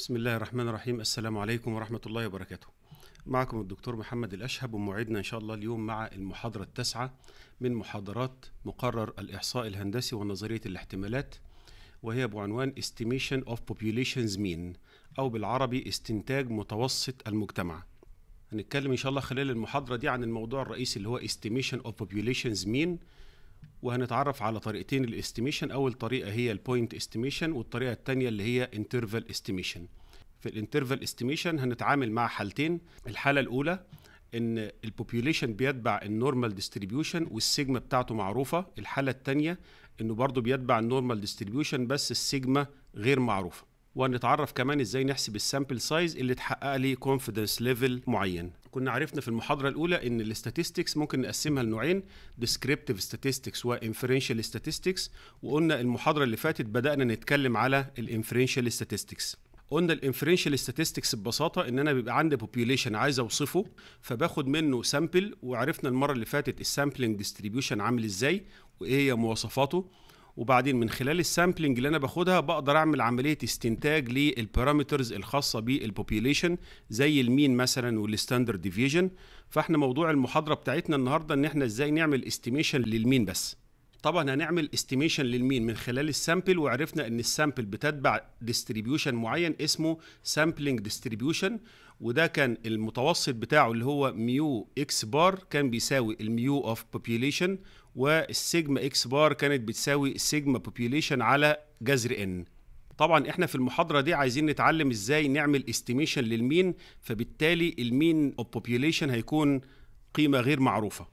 بسم الله الرحمن الرحيم السلام عليكم ورحمة الله وبركاته معكم الدكتور محمد الأشهب وموعدنا إن شاء الله اليوم مع المحاضرة التاسعة من محاضرات مقرر الإحصاء الهندسي ونظرية الاحتمالات وهي بعنوان Estimation of Populations Mean أو بالعربي استنتاج متوسط المجتمع هنتكلم إن شاء الله خلال المحاضرة دي عن الموضوع الرئيسي اللي هو Estimation of Populations Mean وهنتعرف على طريقتين الاستيميشن اول طريقه هي البوينت استيميشن والطريقه الثانيه اللي هي انترفال استيميشن في الانترفال استيميشن هنتعامل مع حالتين الحاله الاولى ان البوبيوليشن بيتبع النورمال ديستريبيوشن والسيجما بتاعته معروفه الحاله الثانيه انه برضه بيتبع النورمال ديستريبيوشن بس السيجما غير معروفه ونتعرف كمان ازاي نحسب السامبل سايز اللي تحقق لي كونفيدنس ليفل معين كنا عرفنا في المحاضره الاولى ان الاستاتستكس ممكن نقسمها لنوعين ديسكريبتيف statistics وانفرنشال statistics وقلنا المحاضره اللي فاتت بدانا نتكلم على الانفرنشال statistics قلنا الانفرنشال statistics ببساطه ان انا بيبقى عندي population عايز اوصفه فباخد منه سامبل وعرفنا المره اللي فاتت السامبلنج ديستريبيوشن عامل ازاي وايه هي مواصفاته وبعدين من خلال السامبلنج اللي انا باخدها بقدر اعمل عمليه استنتاج للبارامترز الخاصه بالبوبيوليشن زي المين مثلا والستاندرد ديفيجن فاحنا موضوع المحاضره بتاعتنا النهارده ان احنا ازاي نعمل استيميشن للمين بس طبعا هنعمل استيميشن للمين من خلال السامبل وعرفنا ان السامبل بتتبع ديستريبيوشن معين اسمه سامبلنج ديستريبيوشن وده كان المتوسط بتاعه اللي هو ميو اكس بار كان بيساوي الميو اوف بوبيوليشن والسيجما اكس بار كانت بتساوي سيجما بوبيوليشن على جذر ان طبعا احنا في المحاضره دي عايزين نتعلم ازاي نعمل استيميشن للمين فبالتالي المين اوف بوبيوليشن هيكون قيمه غير معروفه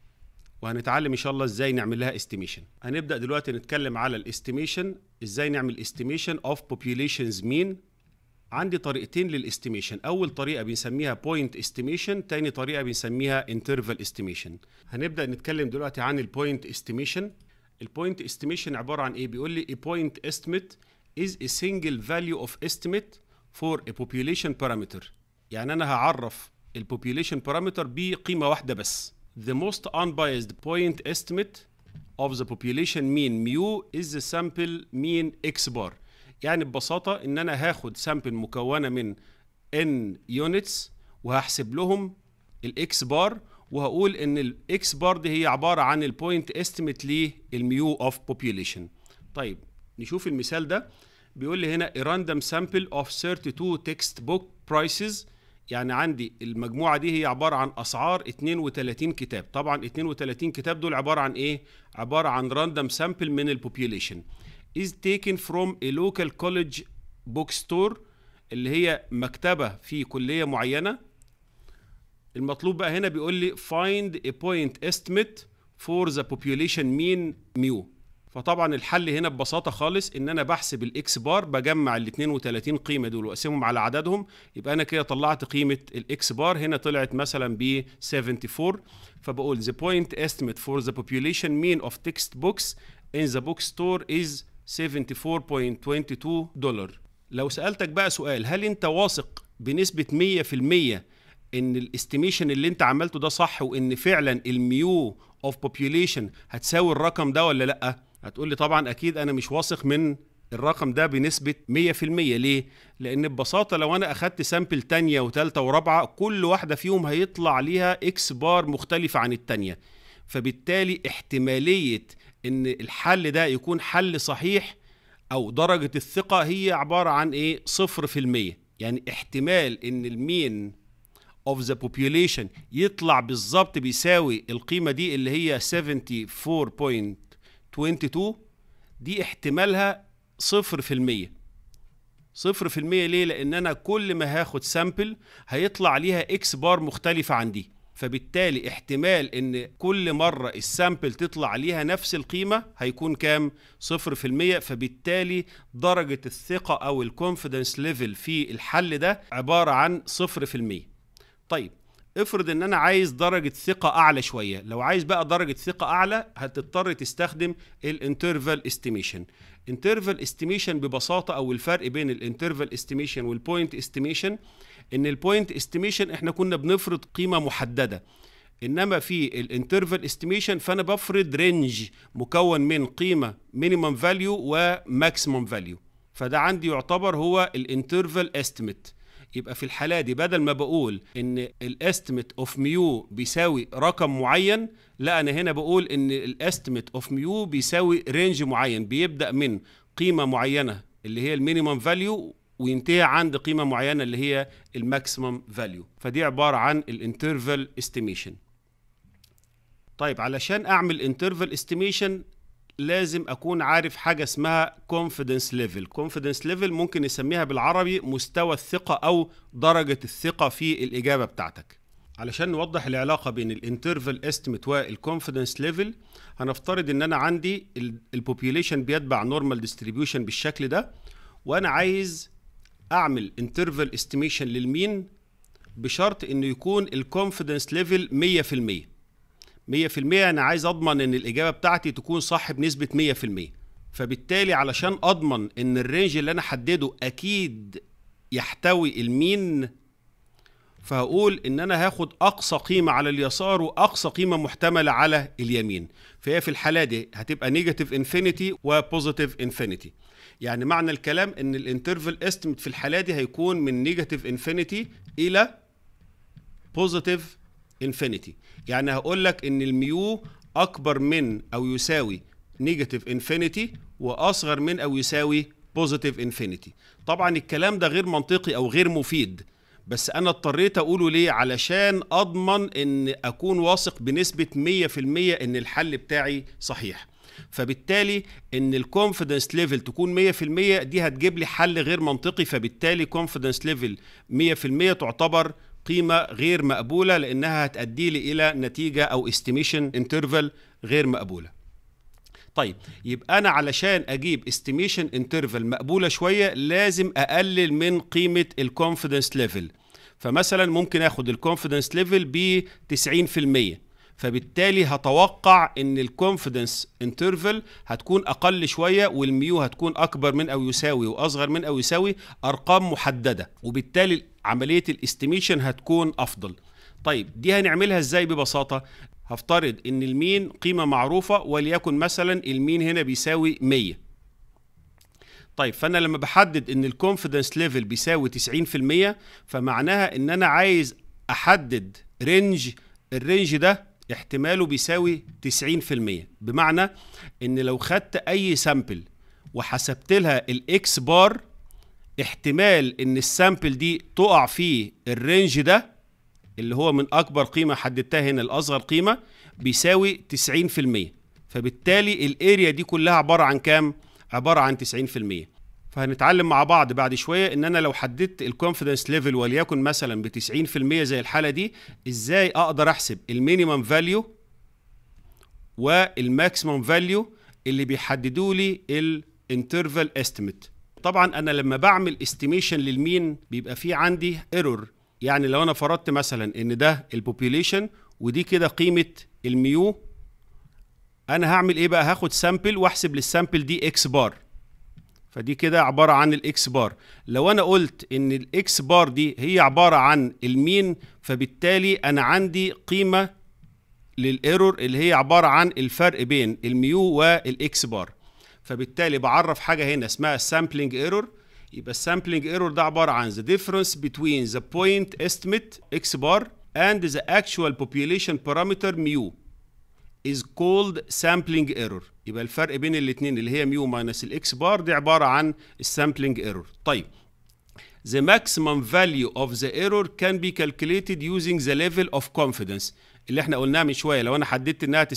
وهنتعلم ان شاء الله ازاي نعمل لها استيميشن هنبدا دلوقتي نتكلم على الاستيميشن ازاي نعمل استيميشن اوف بوبيوليشنز مين عندي طريقتين للاستيميشن اول طريقه بنسميها بوينت استيميشن تاني طريقه بنسميها انترفال استيميشن هنبدا نتكلم دلوقتي عن البوينت استيميشن البوينت استيميشن عباره عن ايه بيقول لي a point estimate is a single value of estimate for a population parameter يعني انا هعرف البوبوليشن parameter بقيمه واحده بس the most unbiased point estimate of the population mean mu is the sample mean x bar يعني ببساطه ان انا هاخد سامبل مكونه من ان يونتس وهحسب لهم الاكس بار وهقول ان الاكس بار دي هي عباره عن البوينت استيميت للميو اوف بوبيوليشن طيب نشوف المثال ده بيقول لي هنا random سامبل اوف 32 تكست بوك برايسز يعني عندي المجموعه دي هي عباره عن اسعار 32 كتاب طبعا 32 كتاب دول عباره عن ايه عباره عن random سامبل من البوبيوليشن is taken from a local college bookstore اللي هي مكتبة في كلية معينة المطلوب بقى هنا بيقول لي find a point estimate for the population mean mu فطبعا الحل هنا ببساطة خالص ان انا بحسب الاكس بار بجمع ال 32 قيمة دول واقسمهم على عددهم يبقى انا كده طلعت قيمة الاكس بار هنا طلعت مثلا ب 74 فبقول the point estimate for the population mean of textbooks in the bookstore is 74.22 دولار لو سألتك بقى سؤال هل انت واثق بنسبة 100% ان الاستيميشن اللي انت عملته ده صح وان فعلا الميو اوف بوبيوليشن هتساوي الرقم ده ولا لا هتقول لي طبعا اكيد انا مش واثق من الرقم ده بنسبة 100% ليه؟ لأن ببساطة لو أنا أخدت سامبل تانية وتالتة ورابعة كل واحدة فيهم هيطلع ليها إكس بار مختلفة عن التانية فبالتالي احتمالية ان الحل ده يكون حل صحيح او درجة الثقة هي عبارة عن ايه صفر في المية يعني احتمال ان المين of the population يطلع بالظبط بيساوي القيمة دي اللي هي 74.22 دي احتمالها صفر في المية صفر في المية ليه لان انا كل ما هاخد سامبل هيطلع ليها اكس بار مختلفة عن دي فبالتالي احتمال ان كل مره السامبل تطلع ليها نفس القيمه هيكون كام 0% فبالتالي درجه الثقه او الكونفيدنس ليفل في الحل ده عباره عن 0% طيب افرض ان انا عايز درجه ثقه اعلى شويه لو عايز بقى درجه ثقه اعلى هتضطر تستخدم الانترفال استيميشن انترفال استيميشن ببساطه او الفرق بين الانترفال استيميشن والبوينت استيميشن ان البوينت استيميشن احنا كنا بنفرض قيمه محدده انما في الانترفال استيميشن فانا بفرض رينج مكون من قيمه مينيمم فاليو وماكسيمم فاليو فده عندي يعتبر هو الانترفال استيميت يبقى في الحاله دي بدل ما بقول ان الاستيميت اوف ميو بيساوي رقم معين لا انا هنا بقول ان الاستيميت اوف ميو بيساوي رينج معين بيبدا من قيمه معينه اللي هي المينيمم فاليو وينتهي عند قيمه معينه اللي هي الماكسيمم فاليو فدي عباره عن الانترفال استيميشن طيب علشان اعمل انترفال استيميشن لازم اكون عارف حاجه اسمها كونفيدنس ليفل كونفيدنس ليفل ممكن نسميها بالعربي مستوى الثقه او درجه الثقه في الاجابه بتاعتك علشان نوضح العلاقه بين الانترفال استيميت والكونفيدنس ليفل هنفترض ان انا عندي البوبيوليشن بيتبع نورمال ديستريبيوشن بالشكل ده وانا عايز اعمل انترفال استيميشن للمين بشرط انه يكون الكونفيدنس ليفل 100% 100% انا عايز اضمن ان الاجابه بتاعتي تكون صح بنسبه 100% فبالتالي علشان اضمن ان الرينج اللي انا حدده اكيد يحتوي المين فهقول ان انا هاخد اقصى قيمه على اليسار واقصى قيمه محتمله على اليمين فهي في الحاله دي هتبقى نيجاتيف انفينيتي وبوزيتيف انفينيتي يعني معنى الكلام ان الانترفال استيميت في الحاله دي هيكون من نيجاتيف انفينيتي الى بوزيتيف انفينيتي يعني هقول لك ان الميو اكبر من او يساوي نيجاتيف انفينيتي واصغر من او يساوي بوزيتيف انفينيتي طبعا الكلام ده غير منطقي او غير مفيد بس انا اضطريت اقوله ليه علشان اضمن ان اكون واثق بنسبه 100% ان الحل بتاعي صحيح فبالتالي ان الكونفيدنس ليفل تكون 100% دي هتجيب لي حل غير منطقي فبالتالي كونفيدنس ليفل 100% تعتبر قيمه غير مقبوله لانها هتؤدي لي الى نتيجه او استيميشن انترفال غير مقبوله طيب يبقى انا علشان اجيب استيميشن انترفال مقبوله شويه لازم اقلل من قيمه الكونفيدنس ليفل فمثلا ممكن اخد الكونفيدنس ليفل ب 90% فبالتالي هتوقع ان الكونفيدنس انترفل هتكون اقل شويه والميو هتكون اكبر من او يساوي واصغر من او يساوي ارقام محدده وبالتالي عمليه الاستيميشن هتكون افضل طيب دي هنعملها ازاي ببساطه هفترض ان المين قيمه معروفه وليكن مثلا المين هنا بيساوي 100 طيب فانا لما بحدد ان الكونفيدنس ليفل بيساوي 90% فمعناها ان انا عايز احدد رينج الرينج ده احتماله بيساوي 90% بمعنى ان لو خدت اي سامبل وحسبت لها الاكس بار احتمال ان السامبل دي تقع في الرينج ده اللي هو من اكبر قيمه حددتها هنا لاصغر قيمه بيساوي 90% فبالتالي الاريا دي كلها عباره عن كام عباره عن 90% فهنتعلم مع بعض بعد شويه ان انا لو حددت الكونفدنس ليفل وليكن مثلا ب 90% زي الحاله دي ازاي اقدر احسب المينيمم فاليو والماكسيمم فاليو اللي بيحددوا لي الانترفال استيميت طبعا انا لما بعمل استيميشن للمين بيبقى في عندي ايرور يعني لو انا فرضت مثلا ان ده البوبيوليشن ودي كده قيمه الميو انا هعمل ايه بقى هاخد سامبل واحسب للسامبل دي اكس بار فدي كده عبارة عن الاكس بار لو انا قلت ان الاكس بار دي هي عبارة عن المين فبالتالي انا عندي قيمة للايرور اللي هي عبارة عن الفرق بين الميو والاكس بار فبالتالي بعرف حاجة هنا اسمها السامبلينج ايرور يبقى السامبلينج ايرور ده عبارة عن the difference between the point estimate x bar and the actual population parameter mu is called sampling error يبقى الفرق بين الاثنين اللي هي ميو ماينس الاكس بار دي عباره عن السامبلنج ايرور طيب the maximum value of the error can be calculated using the level of confidence اللي احنا قلناها من شويه لو انا حددت انها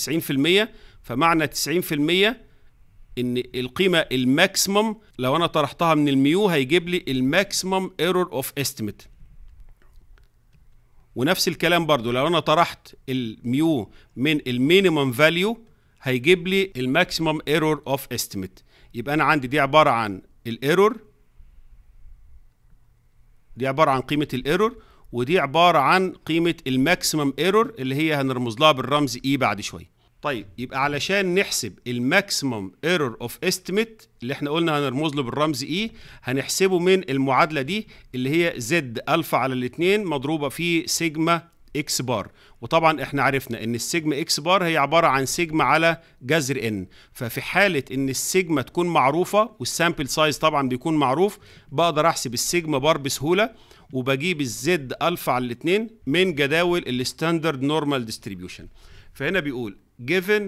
90% فمعنى 90% ان القيمه الماكسيمم لو انا طرحتها من الميو هيجيب لي الماكسيمم ايرور اوف استيميت ونفس الكلام برضو لو انا طرحت الميو من المينيمم فاليو هيجيب لي الماكسيمم ايرور اوف استيميت يبقى انا عندي دي عباره عن الايرور دي عباره عن قيمه الايرور ودي عباره عن قيمه الماكسيمم ايرور اللي هي هنرمز لها بالرمز اي e بعد شويه طيب يبقى علشان نحسب الماكسيمم ايرور اوف استيميت اللي احنا قلنا هنرمز له بالرمز اي e، هنحسبه من المعادله دي اللي هي زد الفا على الاثنين مضروبه في سيجما اكس بار وطبعا احنا عرفنا ان السيجما اكس بار هي عباره عن سيجما على جذر ان ففي حاله ان السيجما تكون معروفه والسامبل سايز طبعا بيكون معروف بقدر احسب السيجما بار بسهوله وبجيب الزد الفا على الاثنين من جداول الستاندرد نورمال ديستريبيوشن فهنا بيقول given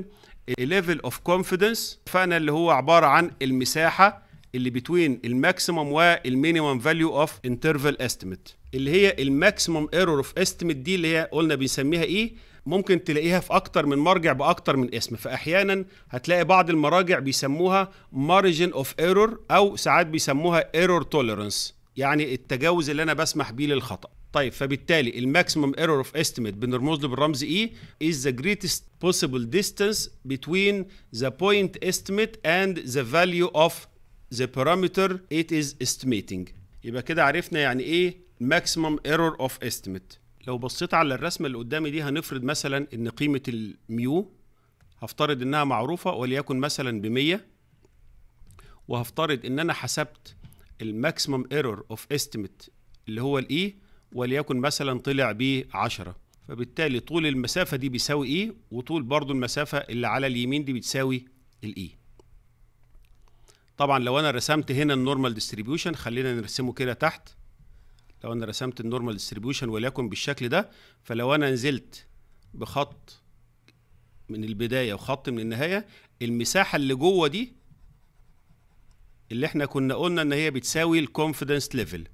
a level of confidence فانا اللي هو عباره عن المساحه اللي بتوين الماكسيمم والمينيمم فاليو اوف انترفال استيميت اللي هي الماكسيمم ايرور اوف استيميت دي اللي هي قلنا بنسميها ايه ممكن تلاقيها في اكتر من مرجع باكتر من اسم فاحيانا هتلاقي بعض المراجع بيسموها مارجن اوف ايرور او ساعات بيسموها ايرور توليرنس يعني التجاوز اللي انا بسمح بيه للخطا طيب فبالتالي الماكسيمم ايرور اوف استيميت بنرمز له بالرمز اي از ذا جريتست بوسيبل ديستانس بتوين ذا بوينت استيميت اند ذا فاليو اوف ذا بارامتر ات از استيميتنج يبقى كده عرفنا يعني ايه ماكسيمم ايرور اوف استيميت لو بصيت على الرسمه اللي قدامي دي هنفرض مثلا ان قيمه الميو هفترض انها معروفه وليكن مثلا ب 100 وهفترض ان انا حسبت الماكسيمم ايرور اوف استيميت اللي هو الاي e، وليكن مثلا طلع ب 10 فبالتالي طول المسافه دي بيساوي اي e، وطول برضو المسافه اللي على اليمين دي بتساوي الاي e. طبعا لو انا رسمت هنا النورمال ديستريبيوشن خلينا نرسمه كده تحت لو انا رسمت النورمال ديستريبيوشن وليكن بالشكل ده فلو انا نزلت بخط من البدايه وخط من النهايه المساحه اللي جوه دي اللي احنا كنا قلنا ان هي بتساوي الكونفيدنس ليفل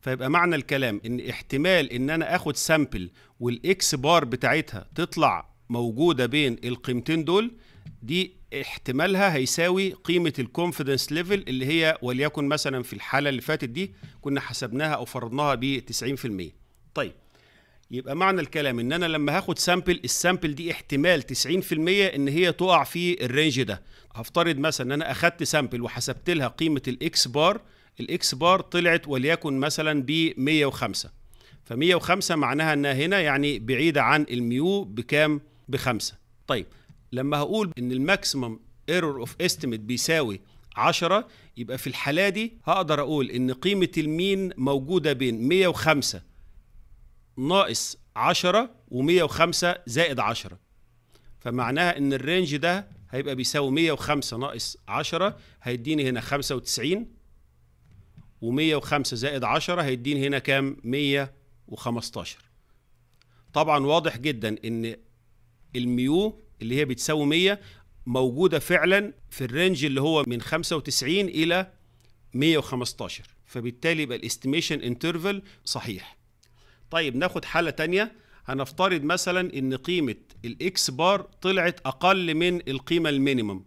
فيبقى معنى الكلام ان احتمال ان انا اخد سامبل والاكس بار بتاعتها تطلع موجوده بين القيمتين دول دي احتمالها هيساوي قيمه الكونفيدنس ليفل اللي هي وليكن مثلا في الحاله اللي فاتت دي كنا حسبناها او فرضناها ب 90% طيب يبقى معنى الكلام ان انا لما هاخد سامبل السامبل دي احتمال 90% ان هي تقع في الرينج ده هفترض مثلا ان انا اخدت سامبل وحسبت لها قيمه الاكس بار الاكس بار طلعت وليكن مثلا ب 105 ف 105 معناها انها هنا يعني بعيده عن الميو بكام بخمسة طيب لما هقول ان الماكسيمم ايرور اوف استيميت بيساوي 10 يبقى في الحاله دي هقدر اقول ان قيمه المين موجوده بين 105 ناقص 10 و105 زائد 10 فمعناها ان الرينج ده هيبقى بيساوي 105 ناقص 10 هيديني هنا 95 و105 زائد 10 هيديني هنا كام 115 طبعا واضح جدا ان الميو اللي هي بتساوي 100 موجوده فعلا في الرينج اللي هو من 95 الى 115 فبالتالي يبقى الاستيميشن انترفال صحيح طيب ناخد حاله تانية هنفترض مثلا ان قيمه الاكس بار طلعت اقل من القيمه المينيمم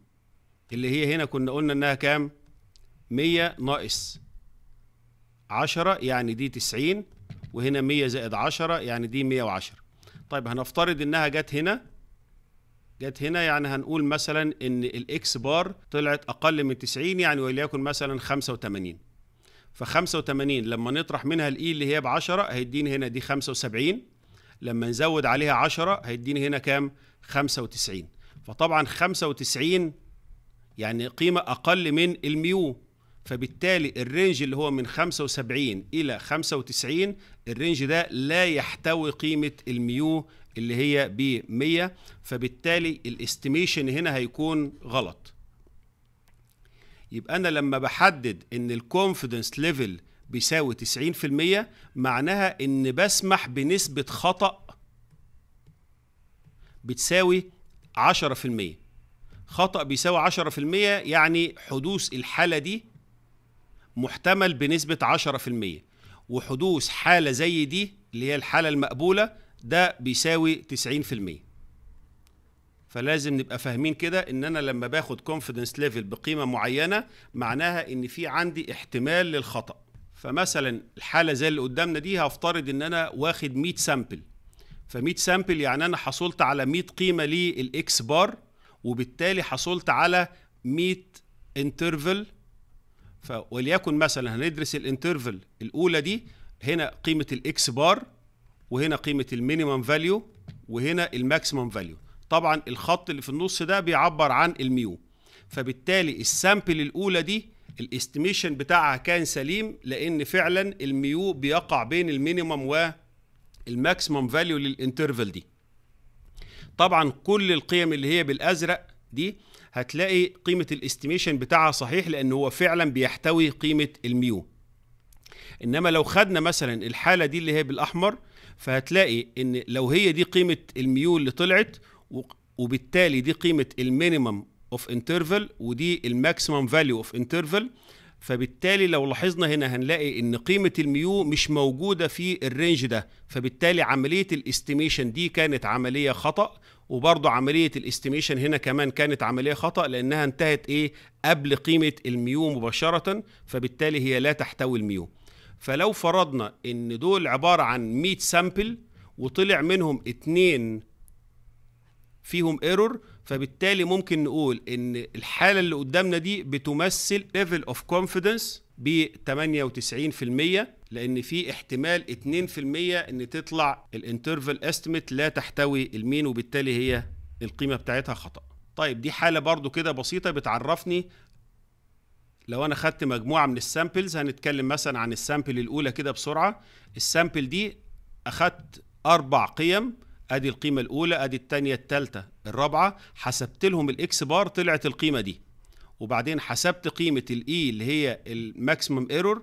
اللي هي هنا كنا قلنا انها كام 100 ناقص 10 يعني دي 90 وهنا 100 زائد 10 يعني دي 110 طيب هنفترض انها جت هنا جت هنا يعني هنقول مثلا ان الاكس بار طلعت اقل من 90 يعني وليكن مثلا 85 ف 85 لما نطرح منها الاي e اللي هي ب 10 هيديني هنا دي 75 لما نزود عليها 10 هيديني هنا كام 95 فطبعا 95 يعني قيمة أقل من الميو فبالتالي الرينج اللي هو من 75 إلى 95 الرينج ده لا يحتوي قيمة الميو اللي هي ب 100 فبالتالي الاستيميشن هنا هيكون غلط يبقى انا لما بحدد ان الكونفيدنس ليفل بيساوي 90% معناها ان بسمح بنسبة خطأ بتساوي 10% خطأ بيساوي 10% يعني حدوث الحالة دي محتمل بنسبة 10% وحدوث حالة زي دي اللي هي الحالة المقبولة ده بيساوي 90% فلازم نبقى فاهمين كده ان انا لما باخد كونفيدنس ليفل بقيمه معينه معناها ان في عندي احتمال للخطا فمثلا الحاله زي اللي قدامنا دي هفترض ان انا واخد 100 سامبل ف100 سامبل يعني انا حصلت على 100 قيمه للاكس بار وبالتالي حصلت على 100 انترفل وليكن مثلا هندرس الانترفل الاولى دي هنا قيمه الاكس بار وهنا قيمه المينيمم فاليو وهنا الماكسيمم فاليو طبعا الخط اللي في النص ده بيعبر عن الميو فبالتالي السامبل الاولى دي الاستيميشن بتاعها كان سليم لان فعلا الميو بيقع بين المينيمم والماكسيمم فاليو للانترفل دي طبعا كل القيم اللي هي بالازرق دي هتلاقي قيمه الاستيميشن بتاعها صحيح لان هو فعلا بيحتوي قيمه الميو انما لو خدنا مثلا الحاله دي اللي هي بالاحمر فهتلاقي ان لو هي دي قيمه الميول اللي طلعت وبالتالي دي قيمه المينيمم اوف انترفال ودي الماكسيمم فاليو اوف انترفال فبالتالي لو لاحظنا هنا هنلاقي ان قيمه الميو مش موجوده في الرينج ده فبالتالي عمليه الاستيميشن دي كانت عمليه خطا وبرضه عمليه الاستيميشن هنا كمان كانت عمليه خطا لانها انتهت ايه قبل قيمه الميو مباشره فبالتالي هي لا تحتوي الميو فلو فرضنا ان دول عباره عن 100 سامبل وطلع منهم اتنين فيهم ايرور فبالتالي ممكن نقول ان الحاله اللي قدامنا دي بتمثل ليفل اوف كونفيدنس ب 98% لان في احتمال 2% ان تطلع الانترفال استيميت لا تحتوي المين وبالتالي هي القيمه بتاعتها خطا طيب دي حاله برضو كده بسيطه بتعرفني لو انا خدت مجموعه من السامبلز هنتكلم مثلا عن السامبل الاولى كده بسرعه السامبل دي اخدت اربع قيم ادي القيمه الاولى ادي الثانيه الثالثه الرابعه حسبت لهم الاكس بار طلعت القيمه دي وبعدين حسبت قيمه الاي e اللي هي الماكسيمم ايرور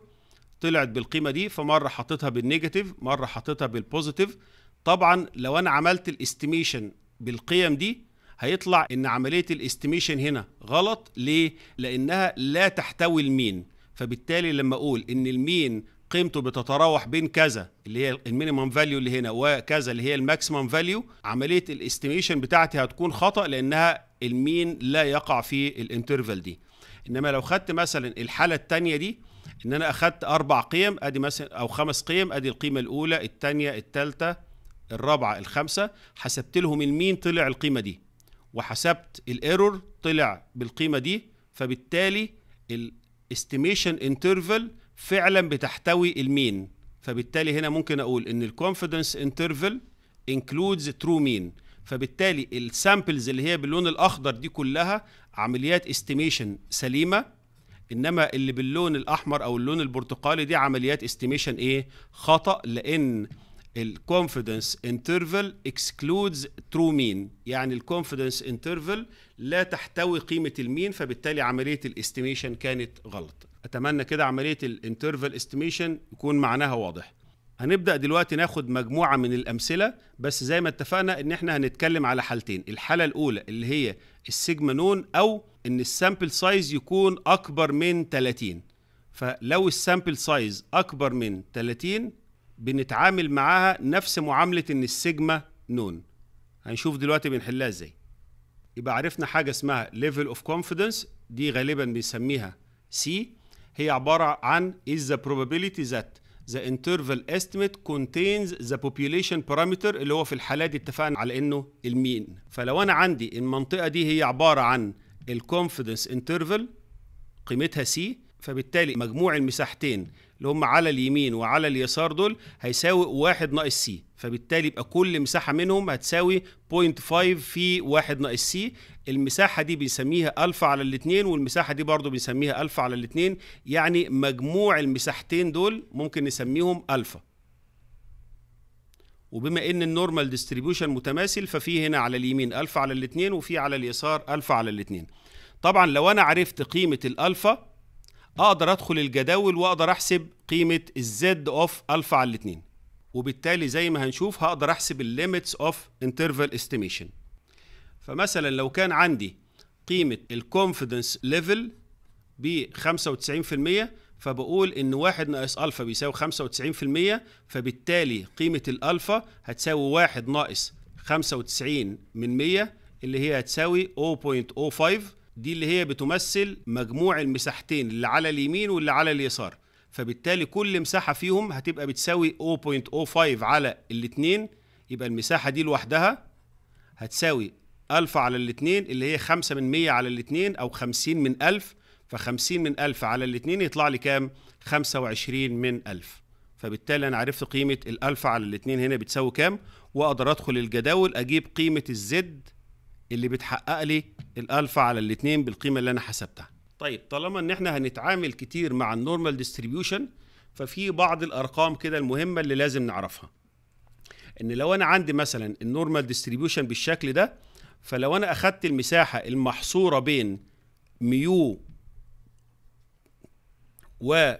طلعت بالقيمه دي فمره حطيتها بالنيجاتيف مره حطيتها بالبوزيتيف طبعا لو انا عملت الاستيميشن بالقيم دي هيطلع ان عمليه الاستيميشن هنا غلط ليه لانها لا تحتوي المين فبالتالي لما اقول ان المين قيمته بتتراوح بين كذا اللي هي المينيمم فاليو اللي هنا وكذا اللي هي الماكسيمم فاليو عمليه الاستيميشن بتاعتي هتكون خطا لانها المين لا يقع في الانترفال دي انما لو خدت مثلا الحاله الثانيه دي ان انا اخدت اربع قيم ادي مثلا او خمس قيم ادي القيمه الاولى الثانيه الثالثه الرابعه الخامسه حسبت لهم المين طلع القيمه دي وحسبت الايرور طلع بالقيمه دي فبالتالي الاستيميشن انترفال فعلا بتحتوي المين فبالتالي هنا ممكن اقول ان الكونفيدنس انترفال انكلودز ترو مين فبالتالي السامبلز اللي هي باللون الاخضر دي كلها عمليات استيميشن سليمه انما اللي باللون الاحمر او اللون البرتقالي دي عمليات استيميشن ايه خطا لان الكونفيدنس انترفل اكسكلودز ترو مين يعني الكونفيدنس انترفل لا تحتوي قيمه المين فبالتالي عمليه الاستيميشن كانت غلط اتمنى كده عمليه الانترفل استيميشن يكون معناها واضح هنبدا دلوقتي ناخد مجموعه من الامثله بس زي ما اتفقنا ان احنا هنتكلم على حالتين الحاله الاولى اللي هي السيجما نون او ان السامبل سايز يكون اكبر من 30 فلو السامبل سايز اكبر من 30 بنتعامل معاها نفس معاملة إن السيجما نون هنشوف دلوقتي بنحلها إزاي يبقى عرفنا حاجة اسمها level of confidence دي غالبا بنسميها C هي عبارة عن is the probability that the interval estimate contains the population parameter اللي هو في الحالة دي اتفقنا على انه المين فلو انا عندي المنطقة دي هي عبارة عن الكونفدنس انترفل قيمتها سي فبالتالي مجموع المساحتين اللي هم على اليمين وعلى اليسار دول هيساوي واحد ناقص سي فبالتالي يبقى كل مساحه منهم هتساوي 0.5 في واحد ناقص سي المساحه دي بنسميها الفا على الاثنين والمساحه دي برضو بنسميها الفا على الاثنين يعني مجموع المساحتين دول ممكن نسميهم الفا وبما ان النورمال ديستريبيوشن متماثل ففي هنا على اليمين الفا على الاثنين وفي على اليسار الفا على الاثنين طبعا لو انا عرفت قيمه الالفا اقدر ادخل الجداول واقدر احسب قيمه الزد اوف الفا على الاثنين وبالتالي زي ما هنشوف هقدر احسب الليميتس اوف انترفال استيميشن فمثلا لو كان عندي قيمه الكونفيدنس ليفل ب 95% فبقول ان 1 ناقص الفا بيساوي 95% فبالتالي قيمه الالفا هتساوي 1 ناقص 95 من 100 اللي هي هتساوي 0.05 دي اللي هي بتمثل مجموع المساحتين اللي على اليمين واللي على اليسار فبالتالي كل مساحة فيهم هتبقى بتساوي 0.05 على الاثنين يبقى المساحة دي لوحدها هتساوي ألفا على الاثنين اللي هي خمسة من مية على الاثنين أو خمسين من ألف فخمسين من ألف على الاثنين يطلع لي كام؟ خمسة وعشرين من ألف فبالتالي أنا عرفت قيمة الألفا على الاثنين هنا بتساوي كام وأقدر أدخل الجداول أجيب قيمة الزد اللي بتحقق لي الالفا على الاثنين بالقيمه اللي انا حسبتها طيب طالما ان احنا هنتعامل كتير مع النورمال ديستريبيوشن ففي بعض الارقام كده المهمه اللي لازم نعرفها ان لو انا عندي مثلا النورمال ديستريبيوشن بالشكل ده فلو انا اخدت المساحه المحصوره بين ميو و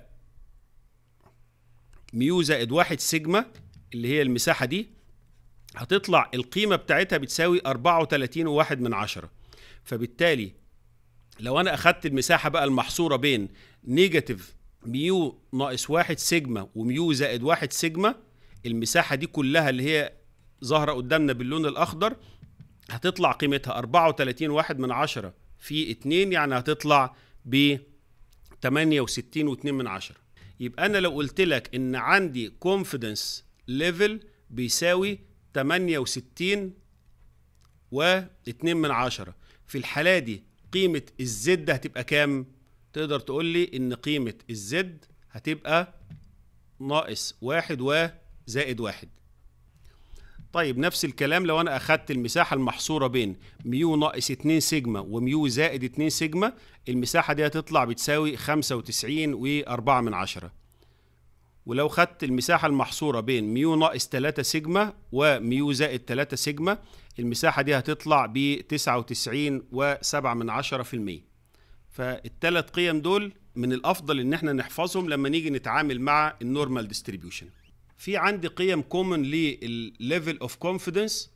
ميو زائد واحد سيجما اللي هي المساحه دي هتطلع القيمة بتاعتها بتساوي 34.1 من عشرة فبالتالي لو أنا أخدت المساحة بقى المحصورة بين نيجاتيف ميو ناقص واحد سيجما وميو زائد واحد سيجما المساحة دي كلها اللي هي ظاهرة قدامنا باللون الأخضر هتطلع قيمتها 34.1 من عشرة في 2 يعني هتطلع ب 68.2 من عشرة يبقى أنا لو قلت لك إن عندي كونفيدنس ليفل بيساوي 68 و2 من عشرة في الحالة دي قيمة الزد هتبقى كام؟ تقدر تقول لي إن قيمة الزد هتبقى ناقص واحد و زائد واحد طيب نفس الكلام لو أنا أخدت المساحة المحصورة بين ميو ناقص 2 سيجما وميو زائد 2 سيجما المساحة دي هتطلع بتساوي 95 و4 من عشرة ولو خدت المساحة المحصورة بين ميو ناقص 3 سيجما وميو زائد 3 سيجما المساحة دي هتطلع ب 99.7% فالتلات قيم دول من الافضل ان احنا نحفظهم لما نيجي نتعامل مع النورمال ديستريبيوشن في عندي قيم كومن للليفل اوف كونفيدنس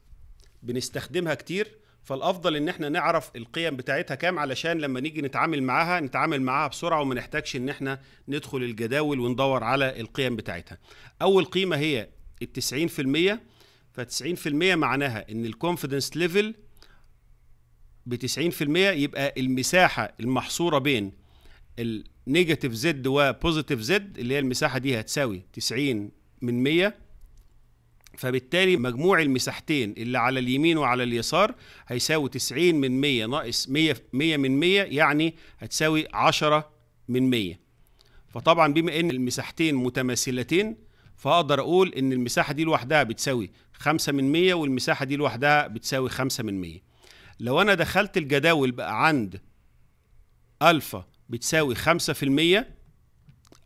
بنستخدمها كتير فالافضل ان احنا نعرف القيم بتاعتها كام علشان لما نيجي نتعامل معاها نتعامل معاها بسرعه وما نحتاجش ان احنا ندخل الجداول وندور على القيم بتاعتها اول قيمه هي التسعين في المية فتسعين في المية معناها ان الكونفيدنس ليفل بتسعين في المية يبقى المساحة المحصورة بين النيجاتيف زد وبوزيتيف زد اللي هي المساحة دي هتساوي تسعين من مية فبالتالي مجموع المساحتين اللي على اليمين وعلى اليسار هيساوي 90 من 100 ناقص 100 100 من 100 يعني هتساوي 10 من 100 فطبعا بما ان المساحتين متماثلتين فاقدر اقول ان المساحه دي لوحدها بتساوي 5 من 100 والمساحه دي لوحدها بتساوي 5 من 100 لو انا دخلت الجداول بقى عند الفا بتساوي 5%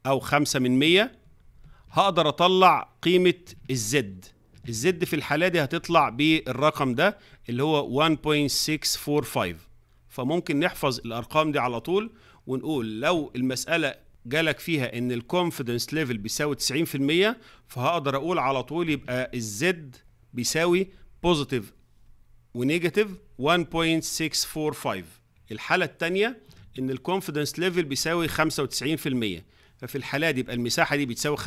او 5 من 100 هقدر اطلع قيمه الزد الزد في الحالة دي هتطلع بالرقم ده اللي هو 1.645 فممكن نحفظ الأرقام دي على طول ونقول لو المسألة جالك فيها ان الكونفيدنس ليفل بيساوي 90% فهقدر اقول على طول يبقى الزد بيساوي بوزيتيف ونيجاتيف 1.645 الحالة الثانية ان الكونفيدنس ليفل بيساوي 95% ففي الحالة دي يبقى المساحة دي بتساوي 95%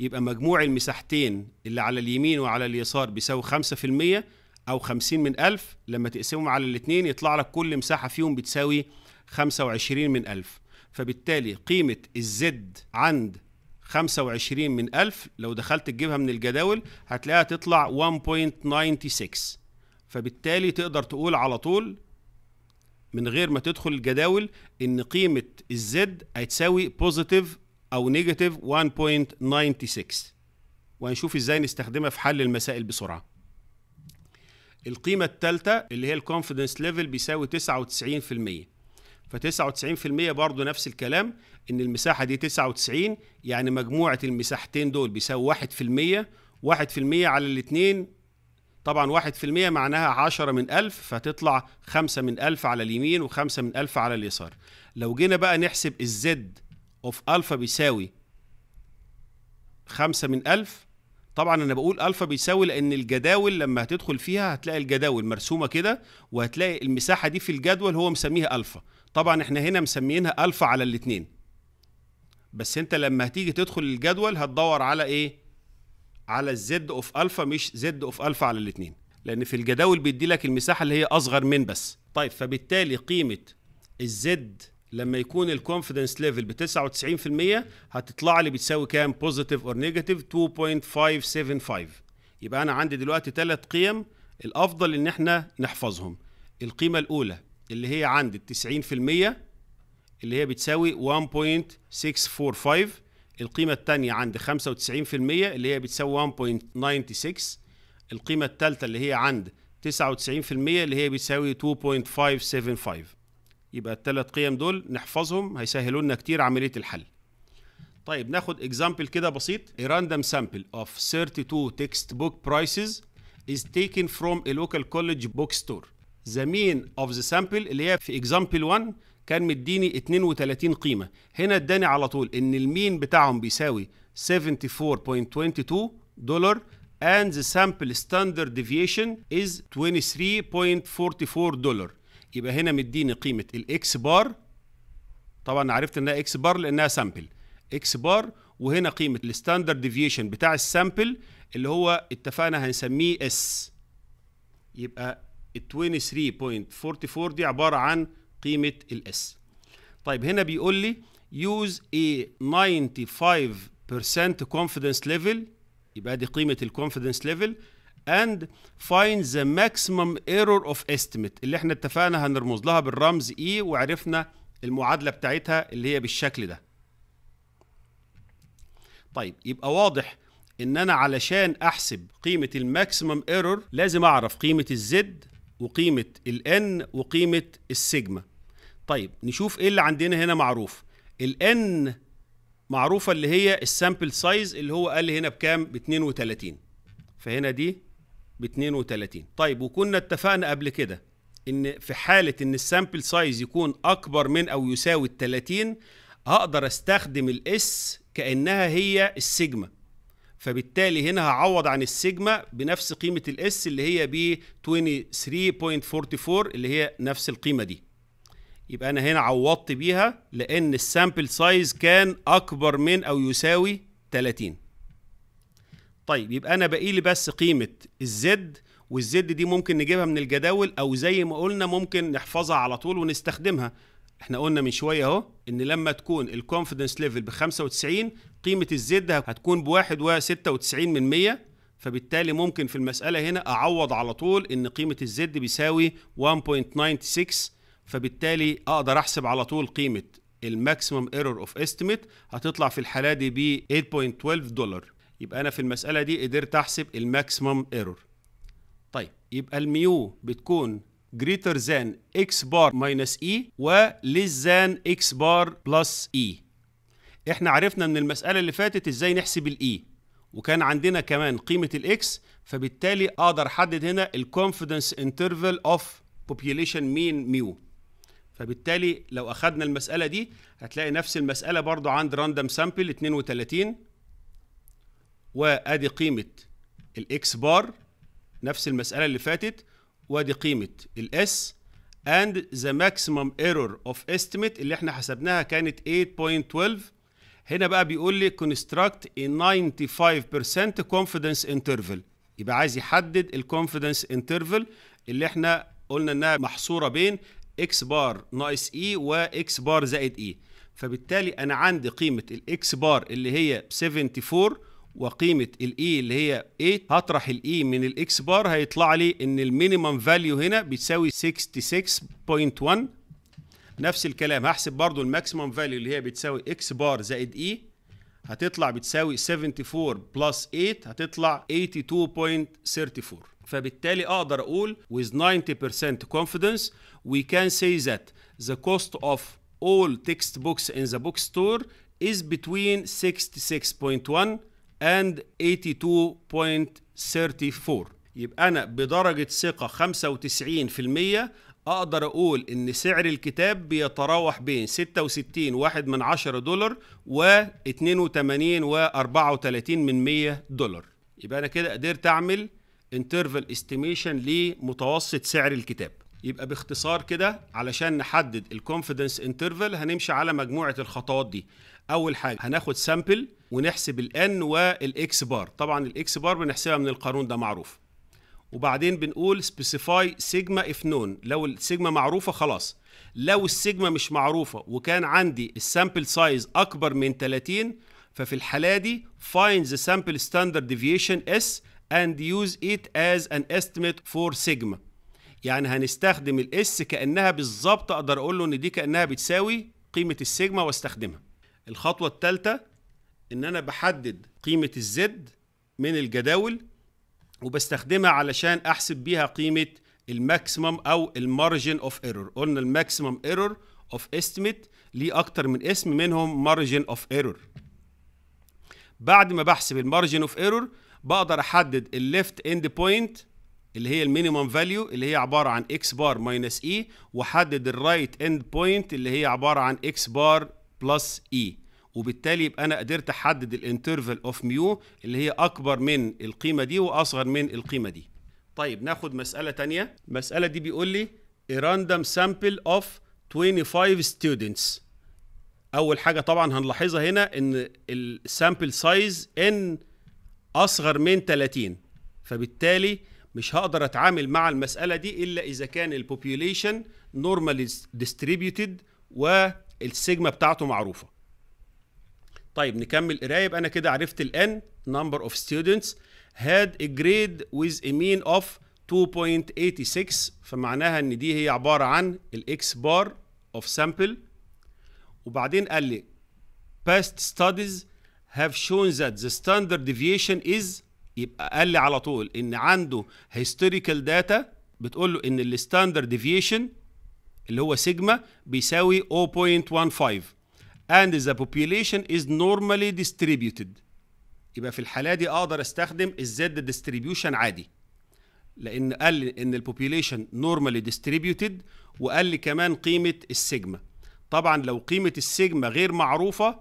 يبقى مجموع المساحتين اللي على اليمين وعلى اليسار بيساوي 5% أو 50 من 1000 لما تقسمهم على الاتنين يطلع لك كل مساحة فيهم بتساوي 25 من 1000 فبالتالي قيمة الزد عند 25 من 1000 لو دخلت تجيبها من الجداول هتلاقيها تطلع 1.96 فبالتالي تقدر تقول على طول من غير ما تدخل الجداول ان قيمة الزد هتساوي بوزيتيف او نيجاتيف 1.96 وهنشوف ازاي نستخدمها في حل المسائل بسرعه القيمه الثالثه اللي هي الكونفيدنس ليفل بيساوي 99% ف 99% برضه نفس الكلام ان المساحه دي 99 يعني مجموعه المساحتين دول بيساوي 1% 1% على الاثنين طبعا 1% معناها 10 من 1000 فتطلع 5 من 1000 على اليمين و5 من 1000 على اليسار لو جينا بقى نحسب الزد اوف الفا بيساوي خمسة من ألف طبعا انا بقول الفا بيساوي لان الجداول لما هتدخل فيها هتلاقي الجداول مرسومه كده وهتلاقي المساحه دي في الجدول هو مسميها الفا طبعا احنا هنا مسميينها الفا على الاثنين بس انت لما هتيجي تدخل الجدول هتدور على ايه على الزد اوف الفا مش زد اوف الفا على الاثنين لان في الجداول بيدي لك المساحه اللي هي اصغر من بس طيب فبالتالي قيمه الزد لما يكون الكونفدنس ليفل ب 99% هتطلع لي بتساوي كام بوزيتيف اور نيجاتيف 2.575 يبقى انا عندي دلوقتي ثلاث قيم الافضل ان احنا نحفظهم القيمه الاولى اللي هي عند ال 90% اللي هي بتساوي 1.645 القيمه الثانيه عند 95% اللي هي بتساوي 1.96 القيمه الثالثه اللي هي عند 99% اللي هي بتساوي 2.575 يبقى الثلاث قيم دول نحفظهم هيسهلوا لنا كتير عمليه الحل طيب ناخد اكزامبل كده بسيط a random sample of 32 textbook prices is taken from a local college bookstore the mean of the sample اللي هي في اكزامبل 1 كان مديني 32 قيمه هنا اداني على طول ان المين بتاعهم بيساوي 74.22 دولار and the sample standard deviation is 23.44 دولار يبقى هنا مديني قيمه الاكس بار طبعا عرفت انها اكس بار لانها سامبل اكس بار وهنا قيمه الستاندرد ديفيشن بتاع السامبل اللي هو اتفقنا هنسميه اس يبقى 23.44 دي عباره عن قيمه الاس طيب هنا بيقول لي use a 95% confidence level يبقى دي قيمه الكونفيدنس ليفل and find the maximum error of estimate اللي احنا اتفقنا هنرمز لها بالرمز E وعرفنا المعادلة بتاعتها اللي هي بالشكل ده طيب يبقى واضح ان انا علشان احسب قيمة الماكسيمم ايرور لازم اعرف قيمة الزد وقيمة الان وقيمة السيجما طيب نشوف ايه اللي عندنا هنا معروف الان معروفة اللي هي السامبل سايز اللي هو قال هنا بكام ب 32 فهنا دي ب 32 طيب وكنا اتفقنا قبل كده ان في حاله ان السامبل سايز يكون اكبر من او يساوي ال 30 هقدر استخدم الاس كانها هي السيجما فبالتالي هنا هعوض عن السيجما بنفس قيمه الاس اللي هي ب 23.44 اللي هي نفس القيمه دي يبقى انا هنا عوضت بيها لان السامبل سايز كان اكبر من او يساوي 30 طيب يبقى انا باقي لي بس قيمه الزد والزد دي ممكن نجيبها من الجداول او زي ما قلنا ممكن نحفظها على طول ونستخدمها احنا قلنا من شويه اهو ان لما تكون الكونفيدنس ليفل ب 95 قيمه الزد هتكون ب 1.96 من 100 فبالتالي ممكن في المساله هنا اعوض على طول ان قيمه الزد بيساوي 1.96 فبالتالي اقدر احسب على طول قيمه الماكسيمم ايرور اوف استيميت هتطلع في الحاله دي ب 8.12 دولار يبقى انا في المساله دي قدرت احسب الماكسيمم ايرور طيب يبقى الميو بتكون greater than x بار ماينس إي وليس than x بار بلس اي احنا عرفنا من المسألة اللي فاتت ازاي نحسب الاي e، وكان عندنا كمان قيمة الاكس فبالتالي اقدر احدد هنا الكونفيدنس انترفال اوف بوبيوليشن مين ميو فبالتالي لو اخدنا المسألة دي هتلاقي نفس المسألة برضو عند راندوم سامبل 32 وادي قيمه الاكس بار نفس المساله اللي فاتت وادي قيمه الاس اند ذا ماكسيمم ايرور اوف استيميت اللي احنا حسبناها كانت 8.12 هنا بقى بيقول لي construct a 95% confidence interval يبقى عايز يحدد الكونفيدنس interval اللي احنا قلنا انها محصوره بين اكس بار ناقص اي واكس بار زائد اي e. فبالتالي انا عندي قيمه الاكس بار اللي هي 74 وقيمه الاي e اللي هي 8 هطرح الاي e من الاكس بار هيطلع لي ان المينيمم فاليو هنا بتساوي 66.1 نفس الكلام هحسب برضو الماكسيمم فاليو اللي هي بتساوي اكس بار زائد اي e. هتطلع بتساوي 74 بلس 8 هتطلع 82.34 فبالتالي اقدر اقول with 90% confidence we can say that the cost of all textbooks in the bookstore is between 66.1 and 82.34 يبقى أنا بدرجة ثقة 95% أقدر أقول إن سعر الكتاب بيتراوح بين 66.1 من عشرة دولار و 82.34 من 100 دولار يبقى أنا كده قدرت أعمل انترفال استيميشن لمتوسط سعر الكتاب يبقى باختصار كده علشان نحدد الكونفيدنس انترفال هنمشي على مجموعه الخطوات دي اول حاجه هناخد سامبل ونحسب الان والاكس بار طبعا الاكس بار بنحسبها من القانون ده معروف وبعدين بنقول سبيسيفاي سيجما اف نون لو السيجما معروفه خلاص لو السيجما مش معروفه وكان عندي السامبل سايز اكبر من 30 ففي الحاله دي find the sample standard deviation s and use it as an estimate for sigma يعني هنستخدم الاس كانها بالظبط اقدر اقول له ان دي كانها بتساوي قيمه السيجما واستخدمها الخطوه الثالثه ان انا بحدد قيمه الزد من الجداول وبستخدمها علشان احسب بيها قيمه الماكسيمم او المارجن اوف ايرور قلنا الماكسيمم ايرور اوف استيميت ليه اكتر من اسم منهم مارجن اوف ايرور بعد ما بحسب المارجن اوف ايرور بقدر احدد الليفت اند بوينت اللي هي المينيمم فاليو اللي هي عباره عن اكس بار ماينس اي واحدد الرايت اند بوينت اللي هي عباره عن اكس بار بلس اي وبالتالي يبقى انا قدرت احدد الانترفال اوف ميو اللي هي اكبر من القيمه دي واصغر من القيمه دي طيب ناخد مساله تانية المساله دي بيقول لي راندوم سامبل اوف 25 ستودنتس اول حاجه طبعا هنلاحظها هنا ان السامبل سايز ان اصغر من 30 فبالتالي مش هقدر اتعامل مع المساله دي الا اذا كان البوبيوليشن نورمالي ديستريبيوتد والسيجما بتاعته معروفه طيب نكمل قرايه يبقى انا كده عرفت الان number of students had a grade with a mean of 2.86 فمعناها ان دي هي عباره عن الاكس بار of sample وبعدين قال لي past studies have shown that the standard deviation is يبقى قال لي على طول ان عنده historical data بتقول له ان الستاندرد ديفيشن اللي هو سيجما بيساوي 0.15 and the population is normally distributed يبقى في الحالة دي أقدر أستخدم الزد distribution عادي لأن قال لي إن population normally distributed وقال لي كمان قيمة السيجما طبعا لو قيمة السيجما غير معروفة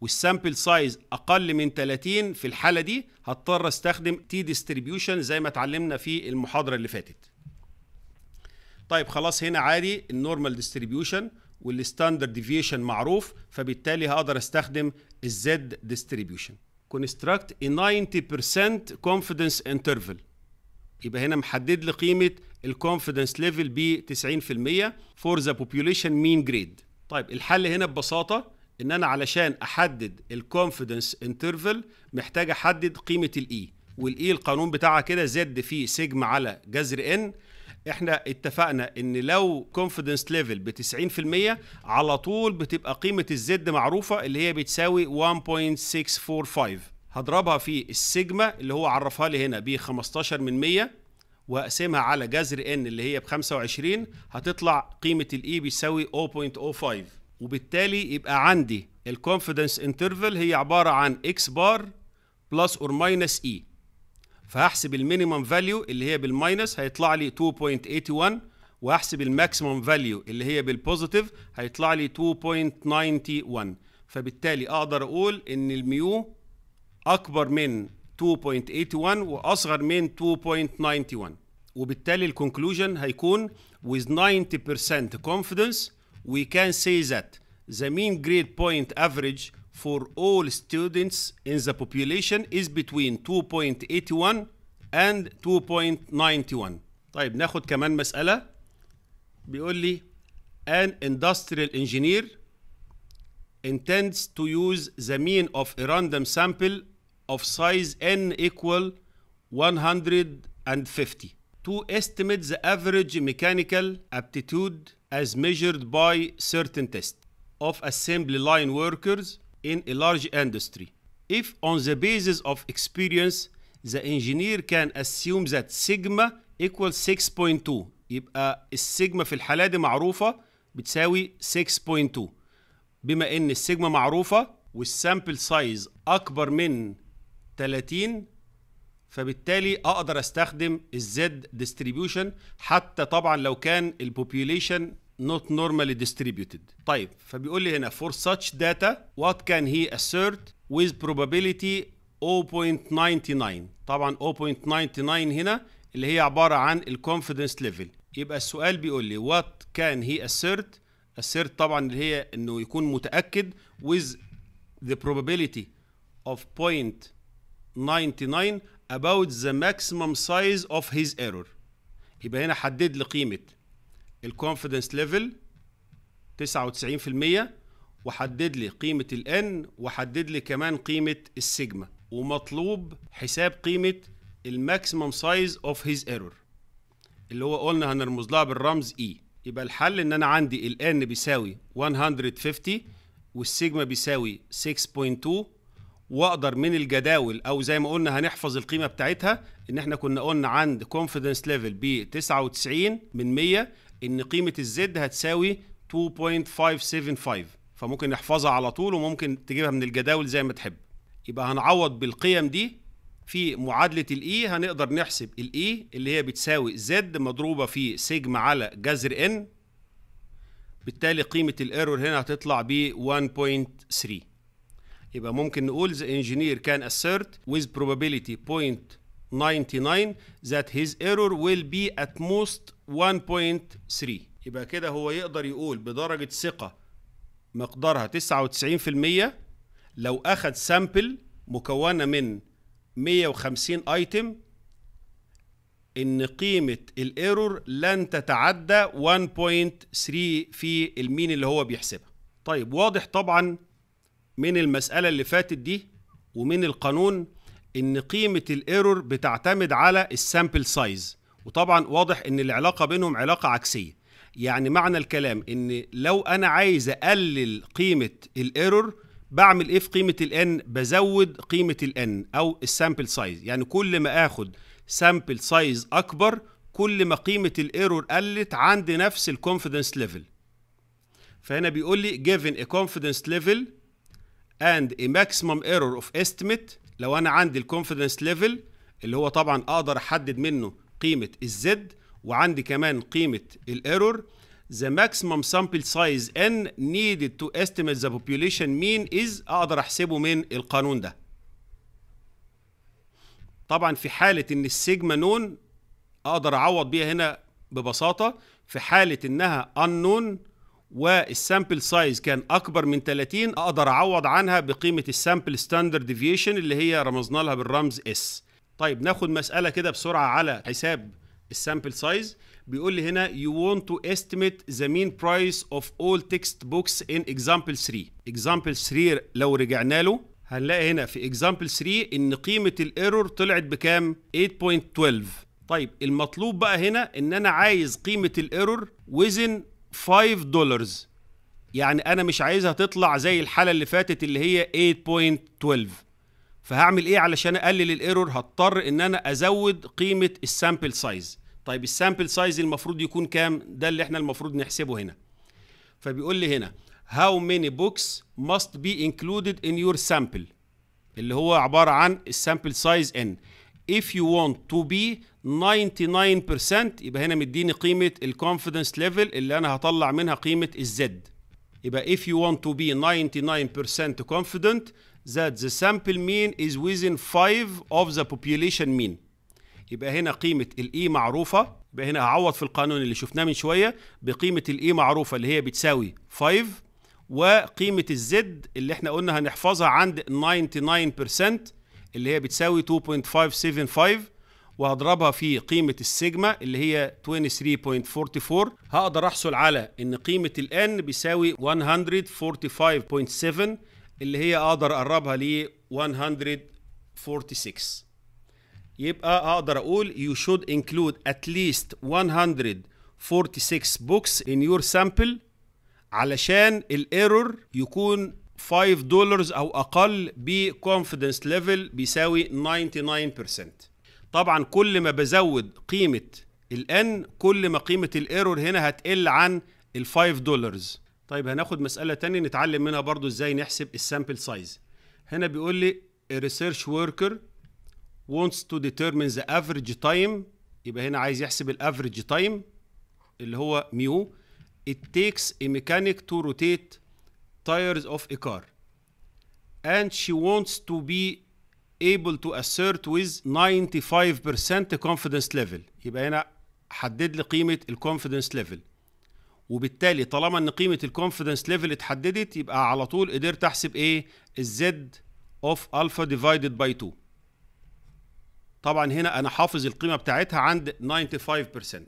والسامبل سايز أقل من 30 في الحالة دي هضطر أستخدم تي ديستريبيوشن زي ما اتعلمنا في المحاضرة اللي فاتت طيب خلاص هنا عادي النورمال ديستريبيوشن والستاندرد ديفيشن معروف فبالتالي هقدر استخدم الزد ديستريبيوشن كونستراكت 90% كونفيدنس انترفل يبقى هنا محدد لي قيمه الكونفيدنس ليفل ب 90% فور ذا بوبوليشن مين جريد طيب الحل هنا ببساطه ان انا علشان احدد الكونفيدنس انترفل محتاج احدد قيمه الاي e. والاي e القانون بتاعها كده زد في سيجما على جذر ان احنا اتفقنا ان لو كونفيدنس ليفل ب 90% على طول بتبقى قيمه الزد معروفه اللي هي بتساوي 1.645 هضربها في السيجما اللي هو عرفها لي هنا ب 15 من 100 واقسمها على جذر ان اللي هي ب 25 هتطلع قيمه الاي بيساوي 0.05 وبالتالي يبقى عندي الكونفيدنس انترفال هي عباره عن اكس بار بلس اور ماينس اي فهحسب المينيمم فاليو اللي هي بالماينس هيطلع لي 2.81 وهحسب الماكسيمم فاليو اللي هي بالبوزيتيف هيطلع لي 2.91 فبالتالي اقدر اقول ان الميو اكبر من 2.81 واصغر من 2.91 وبالتالي الكونكلوجن هيكون with 90% confidence we can say that the mean grade point average for all students in the population is between 2.81 and 2.91 طيب ناخد كمان مسألة بيقول لي an industrial engineer intends to use the mean of a random sample of size n equal 150 to estimate the average mechanical aptitude as measured by certain tests of assembly line workers in a large industry. If on the basis of experience, the engineer can assume that sigma equals 6.2 يبقى السيجما في الحالة دي معروفة بتساوي 6.2 بما ان السيجما معروفة والسامبل سايز اكبر من 30 فبالتالي اقدر استخدم الزد ديستريبيوشن حتى طبعا لو كان البوبيوليشن not normally distributed طيب فبيقول لي هنا for such data what can he assert with probability 0.99 طبعا 0.99 هنا اللي هي عبارة عن الكونفيدنس ليفل يبقى السؤال بيقول لي what can he assert assert طبعا اللي هي انه يكون متأكد with the probability of 0.99 about the maximum size of his error يبقى هنا حدد لي قيمه الكونفيدنس ليفل 99% وحدد لي قيمة الان وحدد لي كمان قيمة السيجما ومطلوب حساب قيمة الماكسيمم سايز اوف هيز ايرور اللي هو قلنا هنرمز لها بالرمز اي e. يبقى الحل ان انا عندي الان بيساوي 150 والسيجما بيساوي 6.2 واقدر من الجداول او زي ما قلنا هنحفظ القيمه بتاعتها ان احنا كنا قلنا عند كونفيدنس ليفل ب 99 من 100 ان قيمه الزد هتساوي 2.575 فممكن نحفظها على طول وممكن تجيبها من الجداول زي ما تحب يبقى هنعوض بالقيم دي في معادلة الإي e، هنقدر نحسب الإي e اللي هي بتساوي زد مضروبة في سيجما على جذر إن بالتالي قيمة الايرور هنا هتطلع ب 1.3 يبقى ممكن نقول the engineer can assert with probability 0.99 that his error will be at most 1.3 يبقى كده هو يقدر يقول بدرجة ثقة مقدارها 99% لو أخد سامبل مكونة من 150 ايتم ان قيمة الايرور لن تتعدى 1.3 في المين اللي هو بيحسبها طيب واضح طبعا من المسألة اللي فاتت دي ومن القانون ان قيمة الايرور بتعتمد على السامبل سايز وطبعا واضح ان العلاقه بينهم علاقه عكسيه يعني معنى الكلام ان لو انا عايز اقلل قيمه الايرور بعمل ايه في قيمه الان بزود قيمه الان او السامبل سايز يعني كل ما اخد سامبل سايز اكبر كل ما قيمه الايرور قلت عند نفس الكونفيدنس ليفل فهنا بيقول لي given a confidence level and a maximum error of estimate لو انا عندي الكونفيدنس ليفل اللي هو طبعا اقدر احدد منه قيمه الزد وعندي كمان قيمه الايرور the maximum sample size n needed to estimate the population mean is اقدر احسبه من القانون ده طبعا في حاله ان السيجما نون اقدر اعوض بيها هنا ببساطه في حاله انها unknown والسامبل سايز كان اكبر من 30 اقدر اعوض عنها بقيمه السامبل ستاندرد ديفيشن اللي هي رمزنا لها بالرمز اس طيب ناخد مساله كده بسرعه على حساب السامبل سايز بيقول لي هنا you want to estimate the mean price of all textbooks in example 3 example 3 لو رجعنا له هنلاقي هنا في example 3 ان قيمه الايرور طلعت بكام 8.12 طيب المطلوب بقى هنا ان انا عايز قيمه الايرور within 5 دولارز يعني انا مش عايزها تطلع زي الحاله اللي فاتت اللي هي 8.12 فهعمل ايه علشان اقلل الايرور هضطر ان انا ازود قيمه السامبل سايز طيب السامبل سايز المفروض يكون كام ده اللي احنا المفروض نحسبه هنا فبيقول لي هنا how many books must be included in your sample اللي هو عباره عن السامبل سايز n if you want to be 99% يبقى هنا مديني قيمة الكونفيدنس ليفل اللي أنا هطلع منها قيمة الزد يبقى if you want to be 99% confident that the sample mean is within 5 of the population mean يبقى هنا قيمة E معروفة يبقى هنا هعوض في القانون اللي شفناه من شوية بقيمة E معروفة اللي هي بتساوي 5 وقيمة Z اللي احنا قلنا هنحفظها عند 99% اللي هي بتساوي 2.575 وهضربها في قيمة السيجما اللي هي 23.44 هقدر أحصل على إن قيمة N بيساوي 145.7 اللي هي اقدر اقربها ل 146 يبقى اقدر اقول you should include at least 146 books in your sample علشان الايرور يكون 5 دولارز او اقل بكونفدنس ليفل بيساوي 99% طبعا كل ما بزود قيمه الان كل ما قيمه الايرور هنا هتقل عن ال 5 دولارز طيب هناخد مسألة تانية نتعلم منها برضو ازاي نحسب السامبل سايز هنا بيقول لي a research worker wants to determine the average time يبقى هنا عايز يحسب الافريج تايم اللي هو ميو it takes a mechanic to rotate tires of a car and she wants to be able to assert with 95% confidence level يبقى هنا حدد لي قيمة confidence ليفل وبالتالي طالما ان قيمه الكونفيدنس ليفل اتحددت يبقى على طول قدرت احسب ايه الزد اوف الفا ديفايدد باي 2 طبعا هنا انا حافظ القيمه بتاعتها عند 95%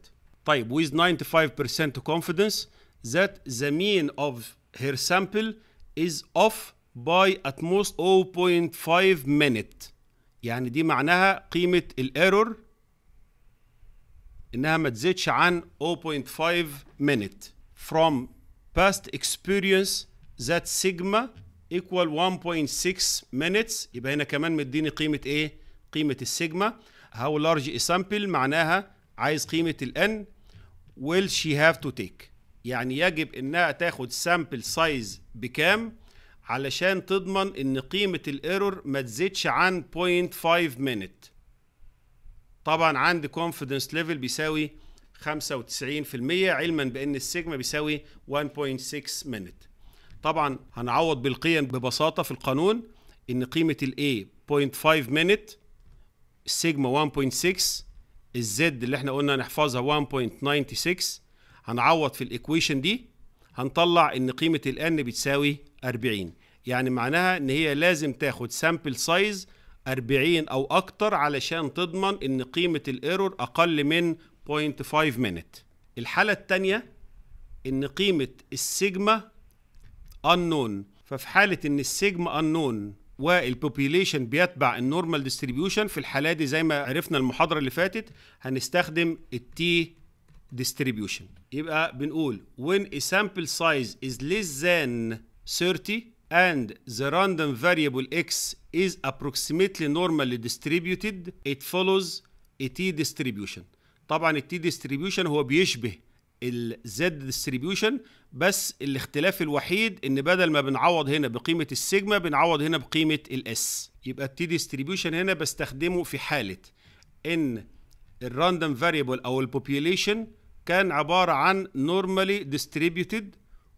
طيب ويز 95% كونفدنس ذات ذا مين اوف هير سامبل از اوف باي ات موست 0.5 مينيت يعني دي معناها قيمه الايرور انها ما تزيدش عن 0.5 minute from past experience that sigma equal 1.6 minutes يبقى هنا كمان مديني قيمة ايه؟ قيمة السيجما how large a sample معناها عايز قيمة ال n will she have to take يعني يجب انها تاخد سامبل سايز بكام علشان تضمن ان قيمة الايرور ما تزيدش عن 0.5 minute طبعا عندي confidence level بيساوي 95% علما بان السيجما بيساوي 1.6 مينت طبعا هنعوض بالقيم ببساطه في القانون ان قيمه الاي 0.5 مينت السيجما 1.6 الزد اللي احنا قلنا هنحفظها 1.96 هنعوض في الايكويشن دي هنطلع ان قيمه الان بتساوي 40 يعني معناها ان هي لازم تاخد سامبل سايز 40 او اكتر علشان تضمن ان قيمه الايرور اقل من 0.5 مينت الحالة الثانية ان قيمة السيجما unknown ففي حالة ان السيجما unknown والبوبيليشن بيتبع النورمال ديستريبيوشن في الحالة دي زي ما عرفنا المحاضرة اللي فاتت هنستخدم التي distribution يبقى بنقول when a sample size is less than 30 and the random variable x is approximately normally distributed it follows a t distribution طبعا التي ديستريبيوشن هو بيشبه الزد ديستريبيوشن بس الاختلاف الوحيد ان بدل ما بنعوض هنا بقيمه السيجما بنعوض هنا بقيمه الاس يبقى التي ديستريبيوشن هنا بستخدمه في حاله ان الراندوم فاريبل او البوبيوليشن كان عباره عن نورمالي ديستريبيوتد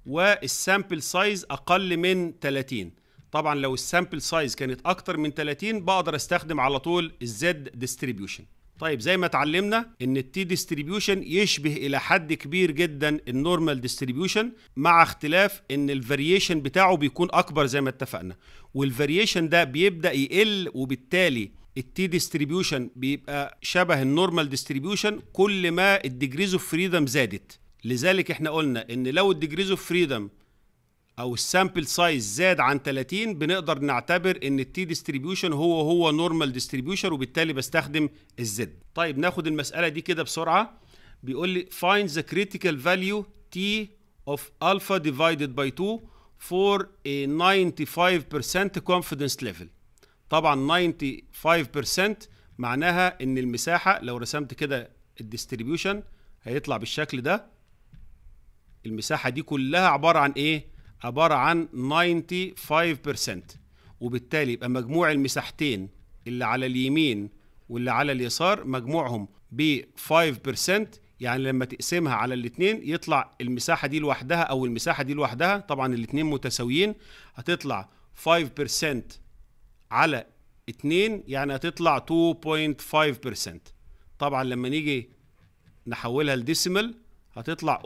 والسامبل سايز اقل من 30 طبعا لو السامبل سايز كانت اكتر من 30 بقدر استخدم على طول الزد ديستريبيوشن طيب زي ما اتعلمنا ان التي ديستريبيوشن يشبه الى حد كبير جدا النورمال ديستريبيوشن مع اختلاف ان الفاريشن بتاعه بيكون اكبر زي ما اتفقنا والفاريشن ده بيبدا يقل وبالتالي التي ديستريبيوشن بيبقى شبه النورمال ديستريبيوشن كل ما الديجريز اوف فريدم زادت لذلك احنا قلنا ان لو الديجريز اوف فريدم او السامبل سايز زاد عن 30 بنقدر نعتبر ان التي ديستريبيوشن هو هو نورمال ديستريبيوشن وبالتالي بستخدم الزد طيب ناخد المساله دي كده بسرعه بيقول لي فايند ذا كريتيكال فاليو تي اوف الفا ديفايدد باي 2 فور a 95% كونفيدنس ليفل طبعا 95% معناها ان المساحه لو رسمت كده الديستريبيوشن هيطلع بالشكل ده المساحه دي كلها عباره عن ايه عباره عن 95% وبالتالي يبقى مجموع المساحتين اللي على اليمين واللي على اليسار مجموعهم ب 5% يعني لما تقسمها على الاثنين يطلع المساحه دي لوحدها او المساحه دي لوحدها طبعا الاثنين متساويين هتطلع 5% على 2 يعني هتطلع 2.5% طبعا لما نيجي نحولها لديسيمال هتطلع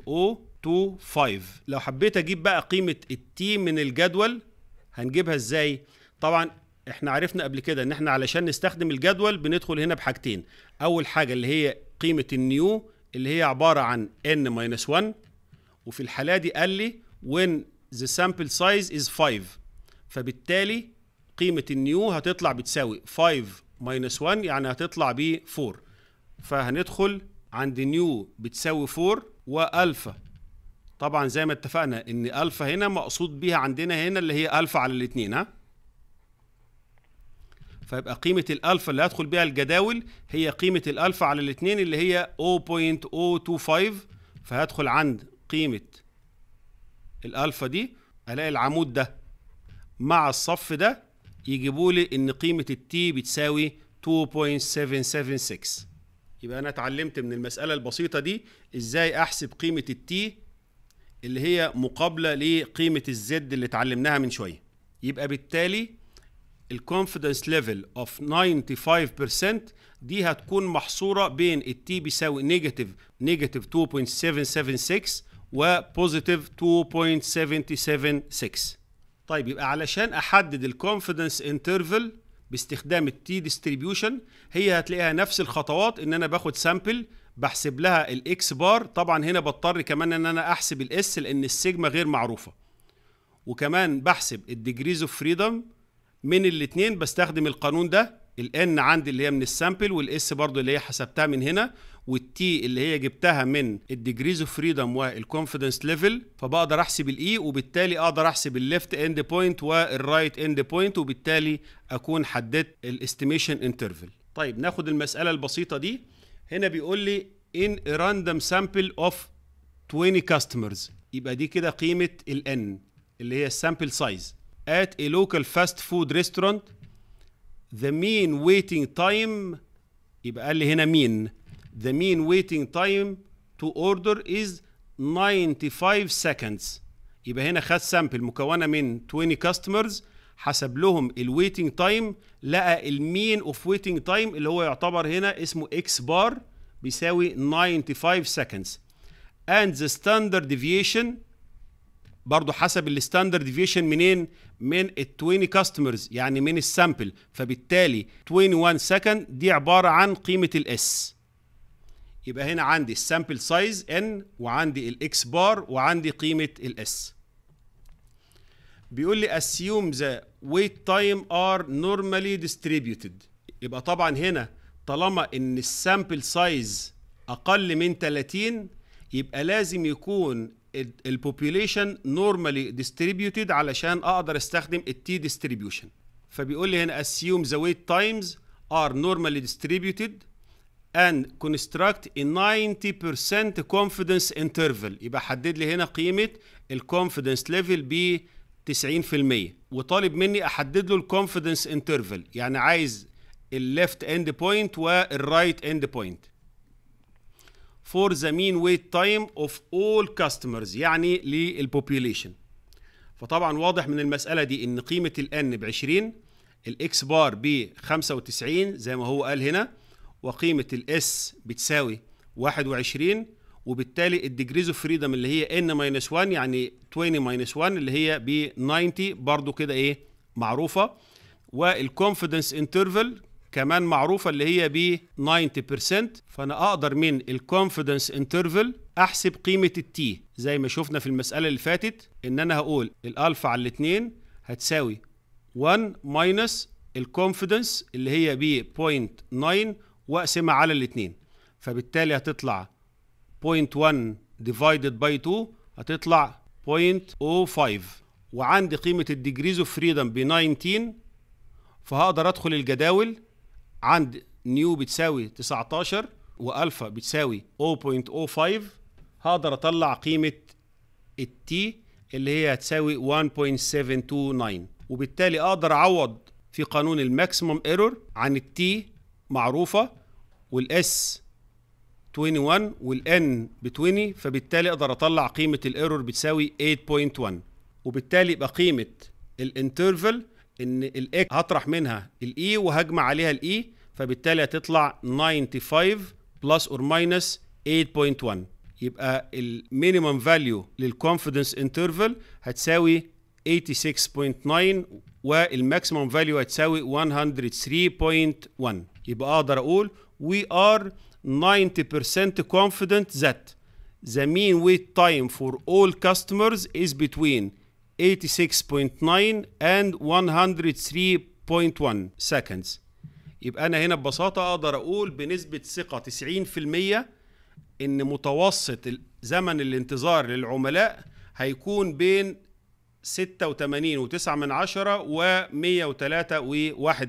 0.0 2 5 لو حبيت اجيب بقى قيمه التي من الجدول هنجيبها ازاي طبعا احنا عرفنا قبل كده ان احنا علشان نستخدم الجدول بندخل هنا بحاجتين اول حاجه اللي هي قيمه النيو اللي هي عباره عن ان ماينس 1 وفي الحاله دي قال لي when the sample size is 5 فبالتالي قيمه النيو هتطلع بتساوي 5 ماينس 1 يعني هتطلع ب 4 فهندخل عند نيو بتساوي 4 والفا طبعا زي ما اتفقنا ان الفا هنا مقصود بيها عندنا هنا اللي هي الفا على الاثنين ها فيبقى قيمة الألفا اللي هدخل بيها الجداول هي قيمة الألفا على الاثنين اللي هي 0.025 فهدخل عند قيمة الألفا دي ألاقي العمود ده مع الصف ده يجيبوا لي إن قيمة التي بتساوي 2.776 يبقى أنا اتعلمت من المسألة البسيطة دي إزاي أحسب قيمة التي اللي هي مقابله لقيمه الزد اللي اتعلمناها من شويه يبقى بالتالي الـ confidence level of 95% دي هتكون محصوره بين الـ t بيساوي negative, negative 2.776 positive 2.776 طيب يبقى علشان احدد الـ confidence interval باستخدام الـ t distribution هي هتلاقيها نفس الخطوات ان انا باخد سامبل بحسب لها الاكس بار طبعا هنا بضطر كمان ان انا احسب الاس لان السيجما غير معروفه وكمان بحسب الديجريز اوف فريدم من الاثنين بستخدم القانون ده الان عندي اللي هي من السامبل والاس برضو اللي هي حسبتها من هنا والتي اللي هي جبتها من الديجريز اوف فريدم والكونفيدنس ليفل فبقدر احسب الاي e وبالتالي اقدر احسب الليفت اند بوينت والرايت اند بوينت وبالتالي اكون حددت الاستيميشن انترفل طيب ناخد المساله البسيطه دي هنا بيقول لي in a random sample of 20 customers يبقى دي كده قيمة ال N اللي هي السامبل سايز at a local fast food restaurant the mean waiting time يبقى قال لي هنا mean the mean waiting time to order is 95 seconds يبقى هنا خد سامبل مكونة من 20 customers حسب لهم الويتنج تايم لقى المين اوف ويتنج تايم اللي هو يعتبر هنا اسمه اكس بار بيساوي 95 سكندز and the standard deviation برضو حسب الستاندرد ديفيشن منين من ال 20 كاستمرز يعني من السامبل فبالتالي 21 سكند دي عباره عن قيمه الاس يبقى هنا عندي السامبل سايز ان وعندي الاكس بار وعندي قيمه الاس بيقول لي assume the wait تايم are normally distributed يبقى طبعا هنا طالما ان السامبل سايز اقل من 30 يبقى لازم يكون البوبيوليشن نورمالي ديستريبيوتد علشان اقدر استخدم التي ديستريبيوشن فبيقول لي هنا assume the wait times are normally distributed and construct a 90% confidence interval يبقى حدد لي هنا قيمه الكونفيدنس ليفل ب 90% وطالب مني احدد له الكونفيدنس انترفال يعني عايز الليفت اند بوينت والرايت اند بوينت فور ذا مين ويت تايم اوف اول كاستمرز يعني للبوبيوليشن فطبعا واضح من المساله دي ان قيمه الان ب 20 الاكس بار ب 95 زي ما هو قال هنا وقيمه الاس بتساوي 21 وبالتالي الديجريز اوف فريدم اللي هي ان ماينس 1 يعني 20 ماينس 1 اللي هي ب 90 برضو كده ايه معروفه والكونفيدنس انترفال كمان معروفه اللي هي ب 90% فانا اقدر من الكونفيدنس انترفال احسب قيمه التي زي ما شفنا في المساله اللي فاتت ان انا هقول الالفا على الاثنين هتساوي 1 ماينس الكونفيدنس اللي هي ب 0.9 واقسمها على الاثنين فبالتالي هتطلع 0.1 ديفايدد باي 2 هتطلع 0.05 وعندي قيمة الديجريز اوف فريدم ب 19 فهقدر ادخل الجداول عند نيو بتساوي 19 والفا بتساوي 0.05 هقدر اطلع قيمة التي اللي هي هتساوي 1.729 وبالتالي اقدر اعوض في قانون الماكسيمم ايرور عن التي معروفة والاس 21 والان ب 20 فبالتالي اقدر اطلع قيمه الايرور بتساوي 8.1 وبالتالي يبقى قيمه الانترفل ان الاك هطرح منها الاي e وهجمع عليها الاي e، فبالتالي هتطلع 95 بلس اور ماينس 8.1 يبقى المينيمم فاليو للكونفيدنس انترفل هتساوي 86.9 والماكسيمم فاليو هتساوي 103.1 يبقى اقدر اقول وي ار 90% confident that the mean wait time for all customers is between 86.9 and 103.1 seconds يبقى أنا هنا ببساطة أقدر أقول بنسبة ثقة 90% إن متوسط زمن الانتظار للعملاء هيكون بين 86.9 و من عشرة 103.1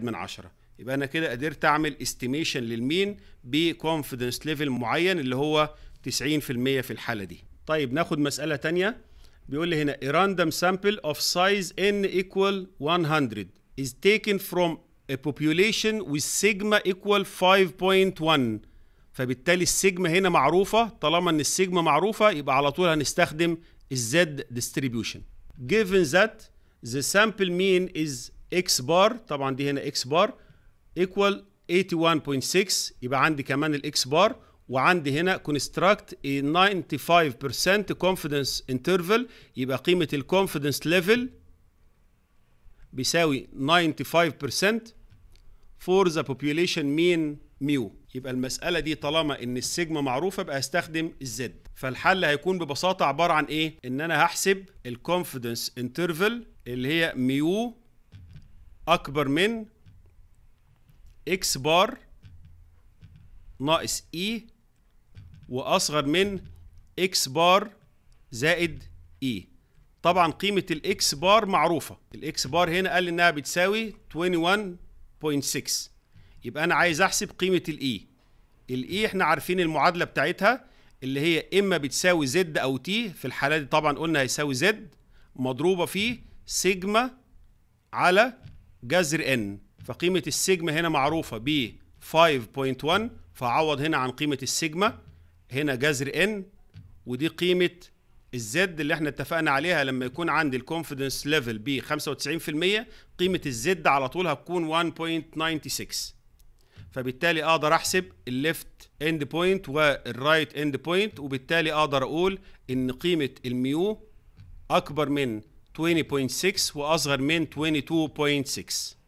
من عشرة يبقى انا كده قدرت اعمل استيميشن للمين بكونفيدنس ليفل معين اللي هو 90% في الحاله دي طيب ناخد مساله تانية بيقول لي هنا a random sample of size n equal 100 is taken from a population with sigma equal 5.1 فبالتالي السيجما هنا معروفه طالما ان السيجما معروفه يبقى على طول هنستخدم الزد ديستريبيوشن given that the sample mean is x bar طبعا دي هنا x bar ايكوال 81.6 يبقى عندي كمان الاكس بار وعندي هنا كونستراكت 95% كونفيدنس انترفال يبقى قيمه الكونفيدنس ليفل بيساوي 95% فور ذا population مين ميو يبقى المسألة دي طالما إن السيجما معروفة بقى هستخدم الزد فالحل هيكون ببساطة عبارة عن إيه؟ إن أنا هحسب الكونفيدنس انترفال اللي هي ميو أكبر من اكس بار ناقص اي e واصغر من اكس بار زائد اي e. طبعا قيمه الاكس بار معروفه الاكس بار هنا قال انها بتساوي 21.6 يبقى انا عايز احسب قيمه الاي e. الاي احنا عارفين المعادله بتاعتها اللي هي اما بتساوي زد او تي في الحاله دي طبعا قلنا هيساوي زد مضروبه في سيجما على جذر ان فقيمه السيجما هنا معروفه ب 5.1 فاعوض هنا عن قيمه السيجما هنا جذر ان ودي قيمه الزد اللي احنا اتفقنا عليها لما يكون عندي الكونفدنس ليفل ب 95% قيمه الزد على طول هتكون 1.96 فبالتالي اقدر احسب الليفت اند بوينت والرايت اند بوينت وبالتالي اقدر اقول ان قيمه الميو اكبر من 20.6 واصغر من 22.6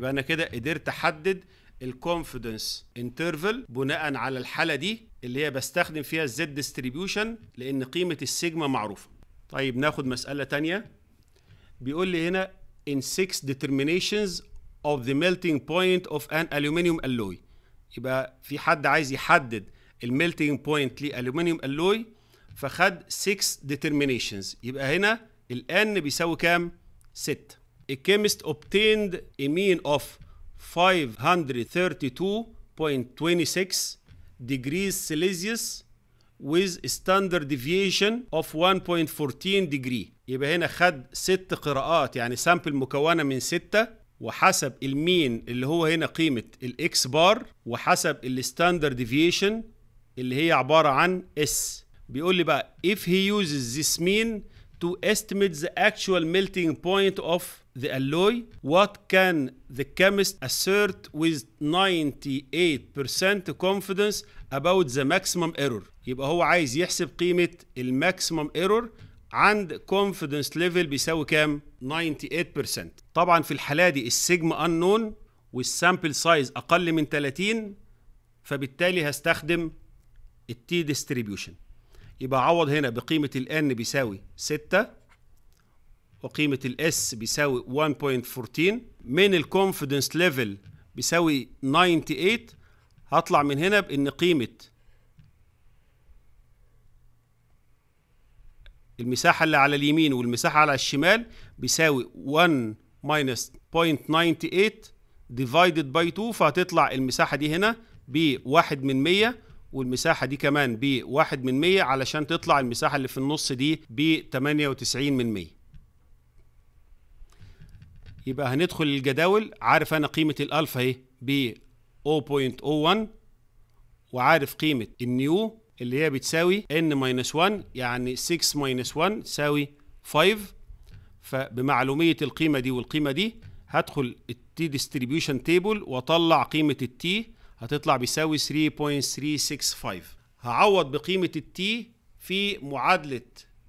يبقى انا كده قدرت احدد الكونفيدنس انترفل بناء على الحاله دي اللي هي بستخدم فيها الزد ديستريبيوشن لان قيمه السيجما معروفه طيب ناخد مساله تانية بيقول لي هنا in six determinations of the melting point of an aluminum alloy يبقى في حد عايز يحدد الميلتنج بوينت للالومنيوم الوي فخد 6 ديترمينيشنز يبقى هنا الان بيساوي كام 6 a chemist obtained a mean of 532.26 degrees Celsius with a standard deviation of 1.14 degree يبقى هنا خد ست قراءات يعني سامبل مكونه من سته وحسب المين اللي هو هنا قيمه الاكس بار وحسب الستاندرد ديفيشن اللي هي عباره عن اس بيقول لي بقى if he uses this mean to estimate the actual melting point of the alloy, what can the chemist assert with 98% confidence about the maximum error يبقى هو عايز يحسب قيمة الماكسيمم ايرور عند confidence level بيساوي كام 98% طبعا في الحالة دي السيجما unknown والسامبل سايز أقل من 30 فبالتالي هستخدم التي ديستريبيوشن يبقى عوض هنا بقيمة الان بيساوي 6 وقيمه الاس بيساوي 1.14 من Confidence ليفل بيساوي 98 هطلع من هنا بان قيمه المساحه اللي على اليمين والمساحه على الشمال بيساوي 1 minus 0.98 divided by 2 فهتطلع المساحه دي هنا ب 1 من 100 والمساحه دي كمان ب 1 من 100 علشان تطلع المساحه اللي في النص دي ب 98 من 100 يبقى هندخل الجداول عارف انا قيمه الالفا اهي ب 0.01 وعارف قيمه النيو اللي هي بتساوي ان ماينس 1 يعني 6 ماينس 1 تساوي 5 فبمعلوميه القيمه دي والقيمه دي هدخل التي ديستريبيوشن تيبل واطلع قيمه التي هتطلع بيساوي 3.365 هعوض بقيمه التي في معادله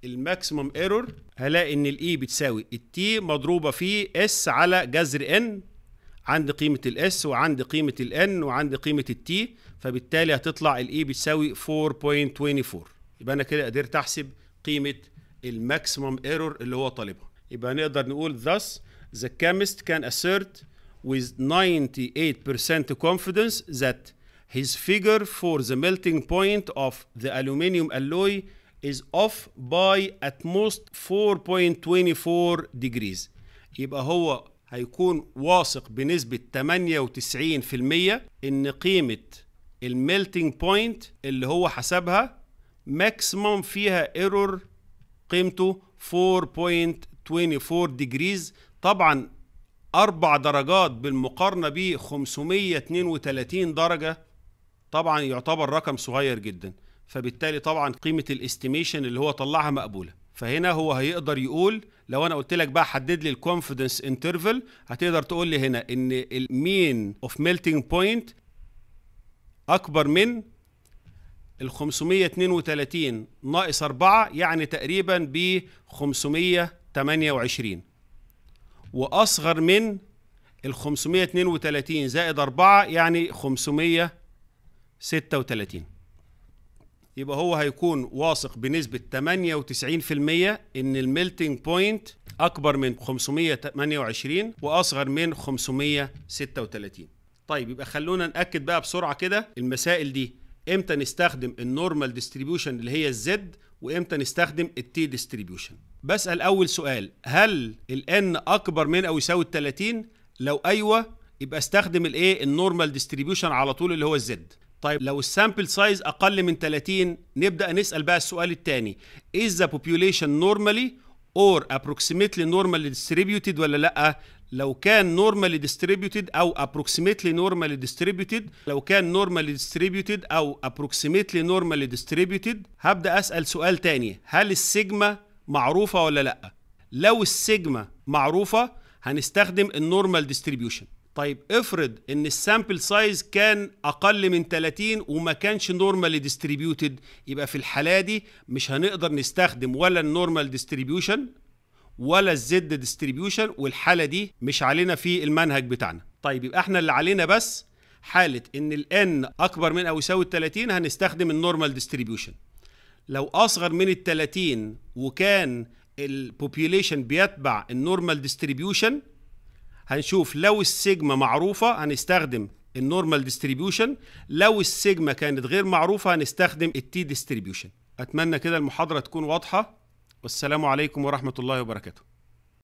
الماكسيمم ايرور هلاقي ان الاي e بتساوي التي مضروبه في اس على جذر ان عند قيمه الاس وعند قيمه الان وعند قيمه التي فبالتالي هتطلع الاي e بتساوي 4.24 يبقى انا كده قدرت احسب قيمه الماكسيمم ايرور اللي هو طالبها يبقى نقدر نقول thus the chemist can assert with 98% confidence that his figure for the melting point of the aluminum alloy is off by at most 4.24 degrees يبقى هو هيكون واثق بنسبة 98% إن قيمة الميلتنج بوينت اللي هو حسبها ماكسيمم فيها ايرور قيمته 4.24 ديجريز طبعا أربع درجات بالمقارنة ب 532 درجة طبعا يعتبر رقم صغير جدا فبالتالي طبعا قيمه الاستيميشن اللي هو طلعها مقبوله فهنا هو هيقدر يقول لو انا قلت لك بقى حدد لي الكونفيدنس انترفل هتقدر تقول لي هنا ان المين اوف ميلتنج بوينت اكبر من ال 532 ناقص 4 يعني تقريبا ب 528 واصغر من ال 532 زائد 4 يعني 536 يبقى هو هيكون واثق بنسبة 98% إن الميلتنج بوينت أكبر من 528 وأصغر من 536 طيب يبقى خلونا نأكد بقى بسرعة كده المسائل دي امتى نستخدم النورمال ديستريبيوشن اللي هي الزد وامتى نستخدم التي ديستريبيوشن بسأل أول سؤال هل الان أكبر من أو يساوي 30 لو أيوه يبقى استخدم الايه النورمال ديستريبيوشن على طول اللي هو الزد طيب لو السامبل سايز اقل من 30 نبدا نسال بقى السؤال الثاني از ذا بوبيوليشن نورمالي اور ابروكسيميتلي نورمالي ديستريبيوتد ولا لا لو كان نورمالي ديستريبيوتد او ابروكسيميتلي نورمالي ديستريبيوتد لو كان نورمالي ديستريبيوتد او ابروكسيميتلي نورمالي ديستريبيوتد هبدا اسال سؤال ثاني هل السيجما معروفه ولا لا لو السيجما معروفه هنستخدم النورمال ديستريبيوشن طيب افرض ان السامبل سايز كان اقل من 30 وما كانش نورمالي ديستريبيوتد يبقى في الحاله دي مش هنقدر نستخدم ولا النورمال ديستريبيوشن ولا الزد ديستريبيوشن والحاله دي مش علينا في المنهج بتاعنا طيب يبقى احنا اللي علينا بس حاله ان الان اكبر من او يساوي 30 هنستخدم النورمال ديستريبيوشن لو اصغر من ال 30 وكان البوبيوليشن بيتبع النورمال ديستريبيوشن هنشوف لو السيجما معروفه هنستخدم النورمال ديستريبيوشن لو السيجما كانت غير معروفه هنستخدم التي ديستريبيوشن اتمنى كده المحاضره تكون واضحه والسلام عليكم ورحمه الله وبركاته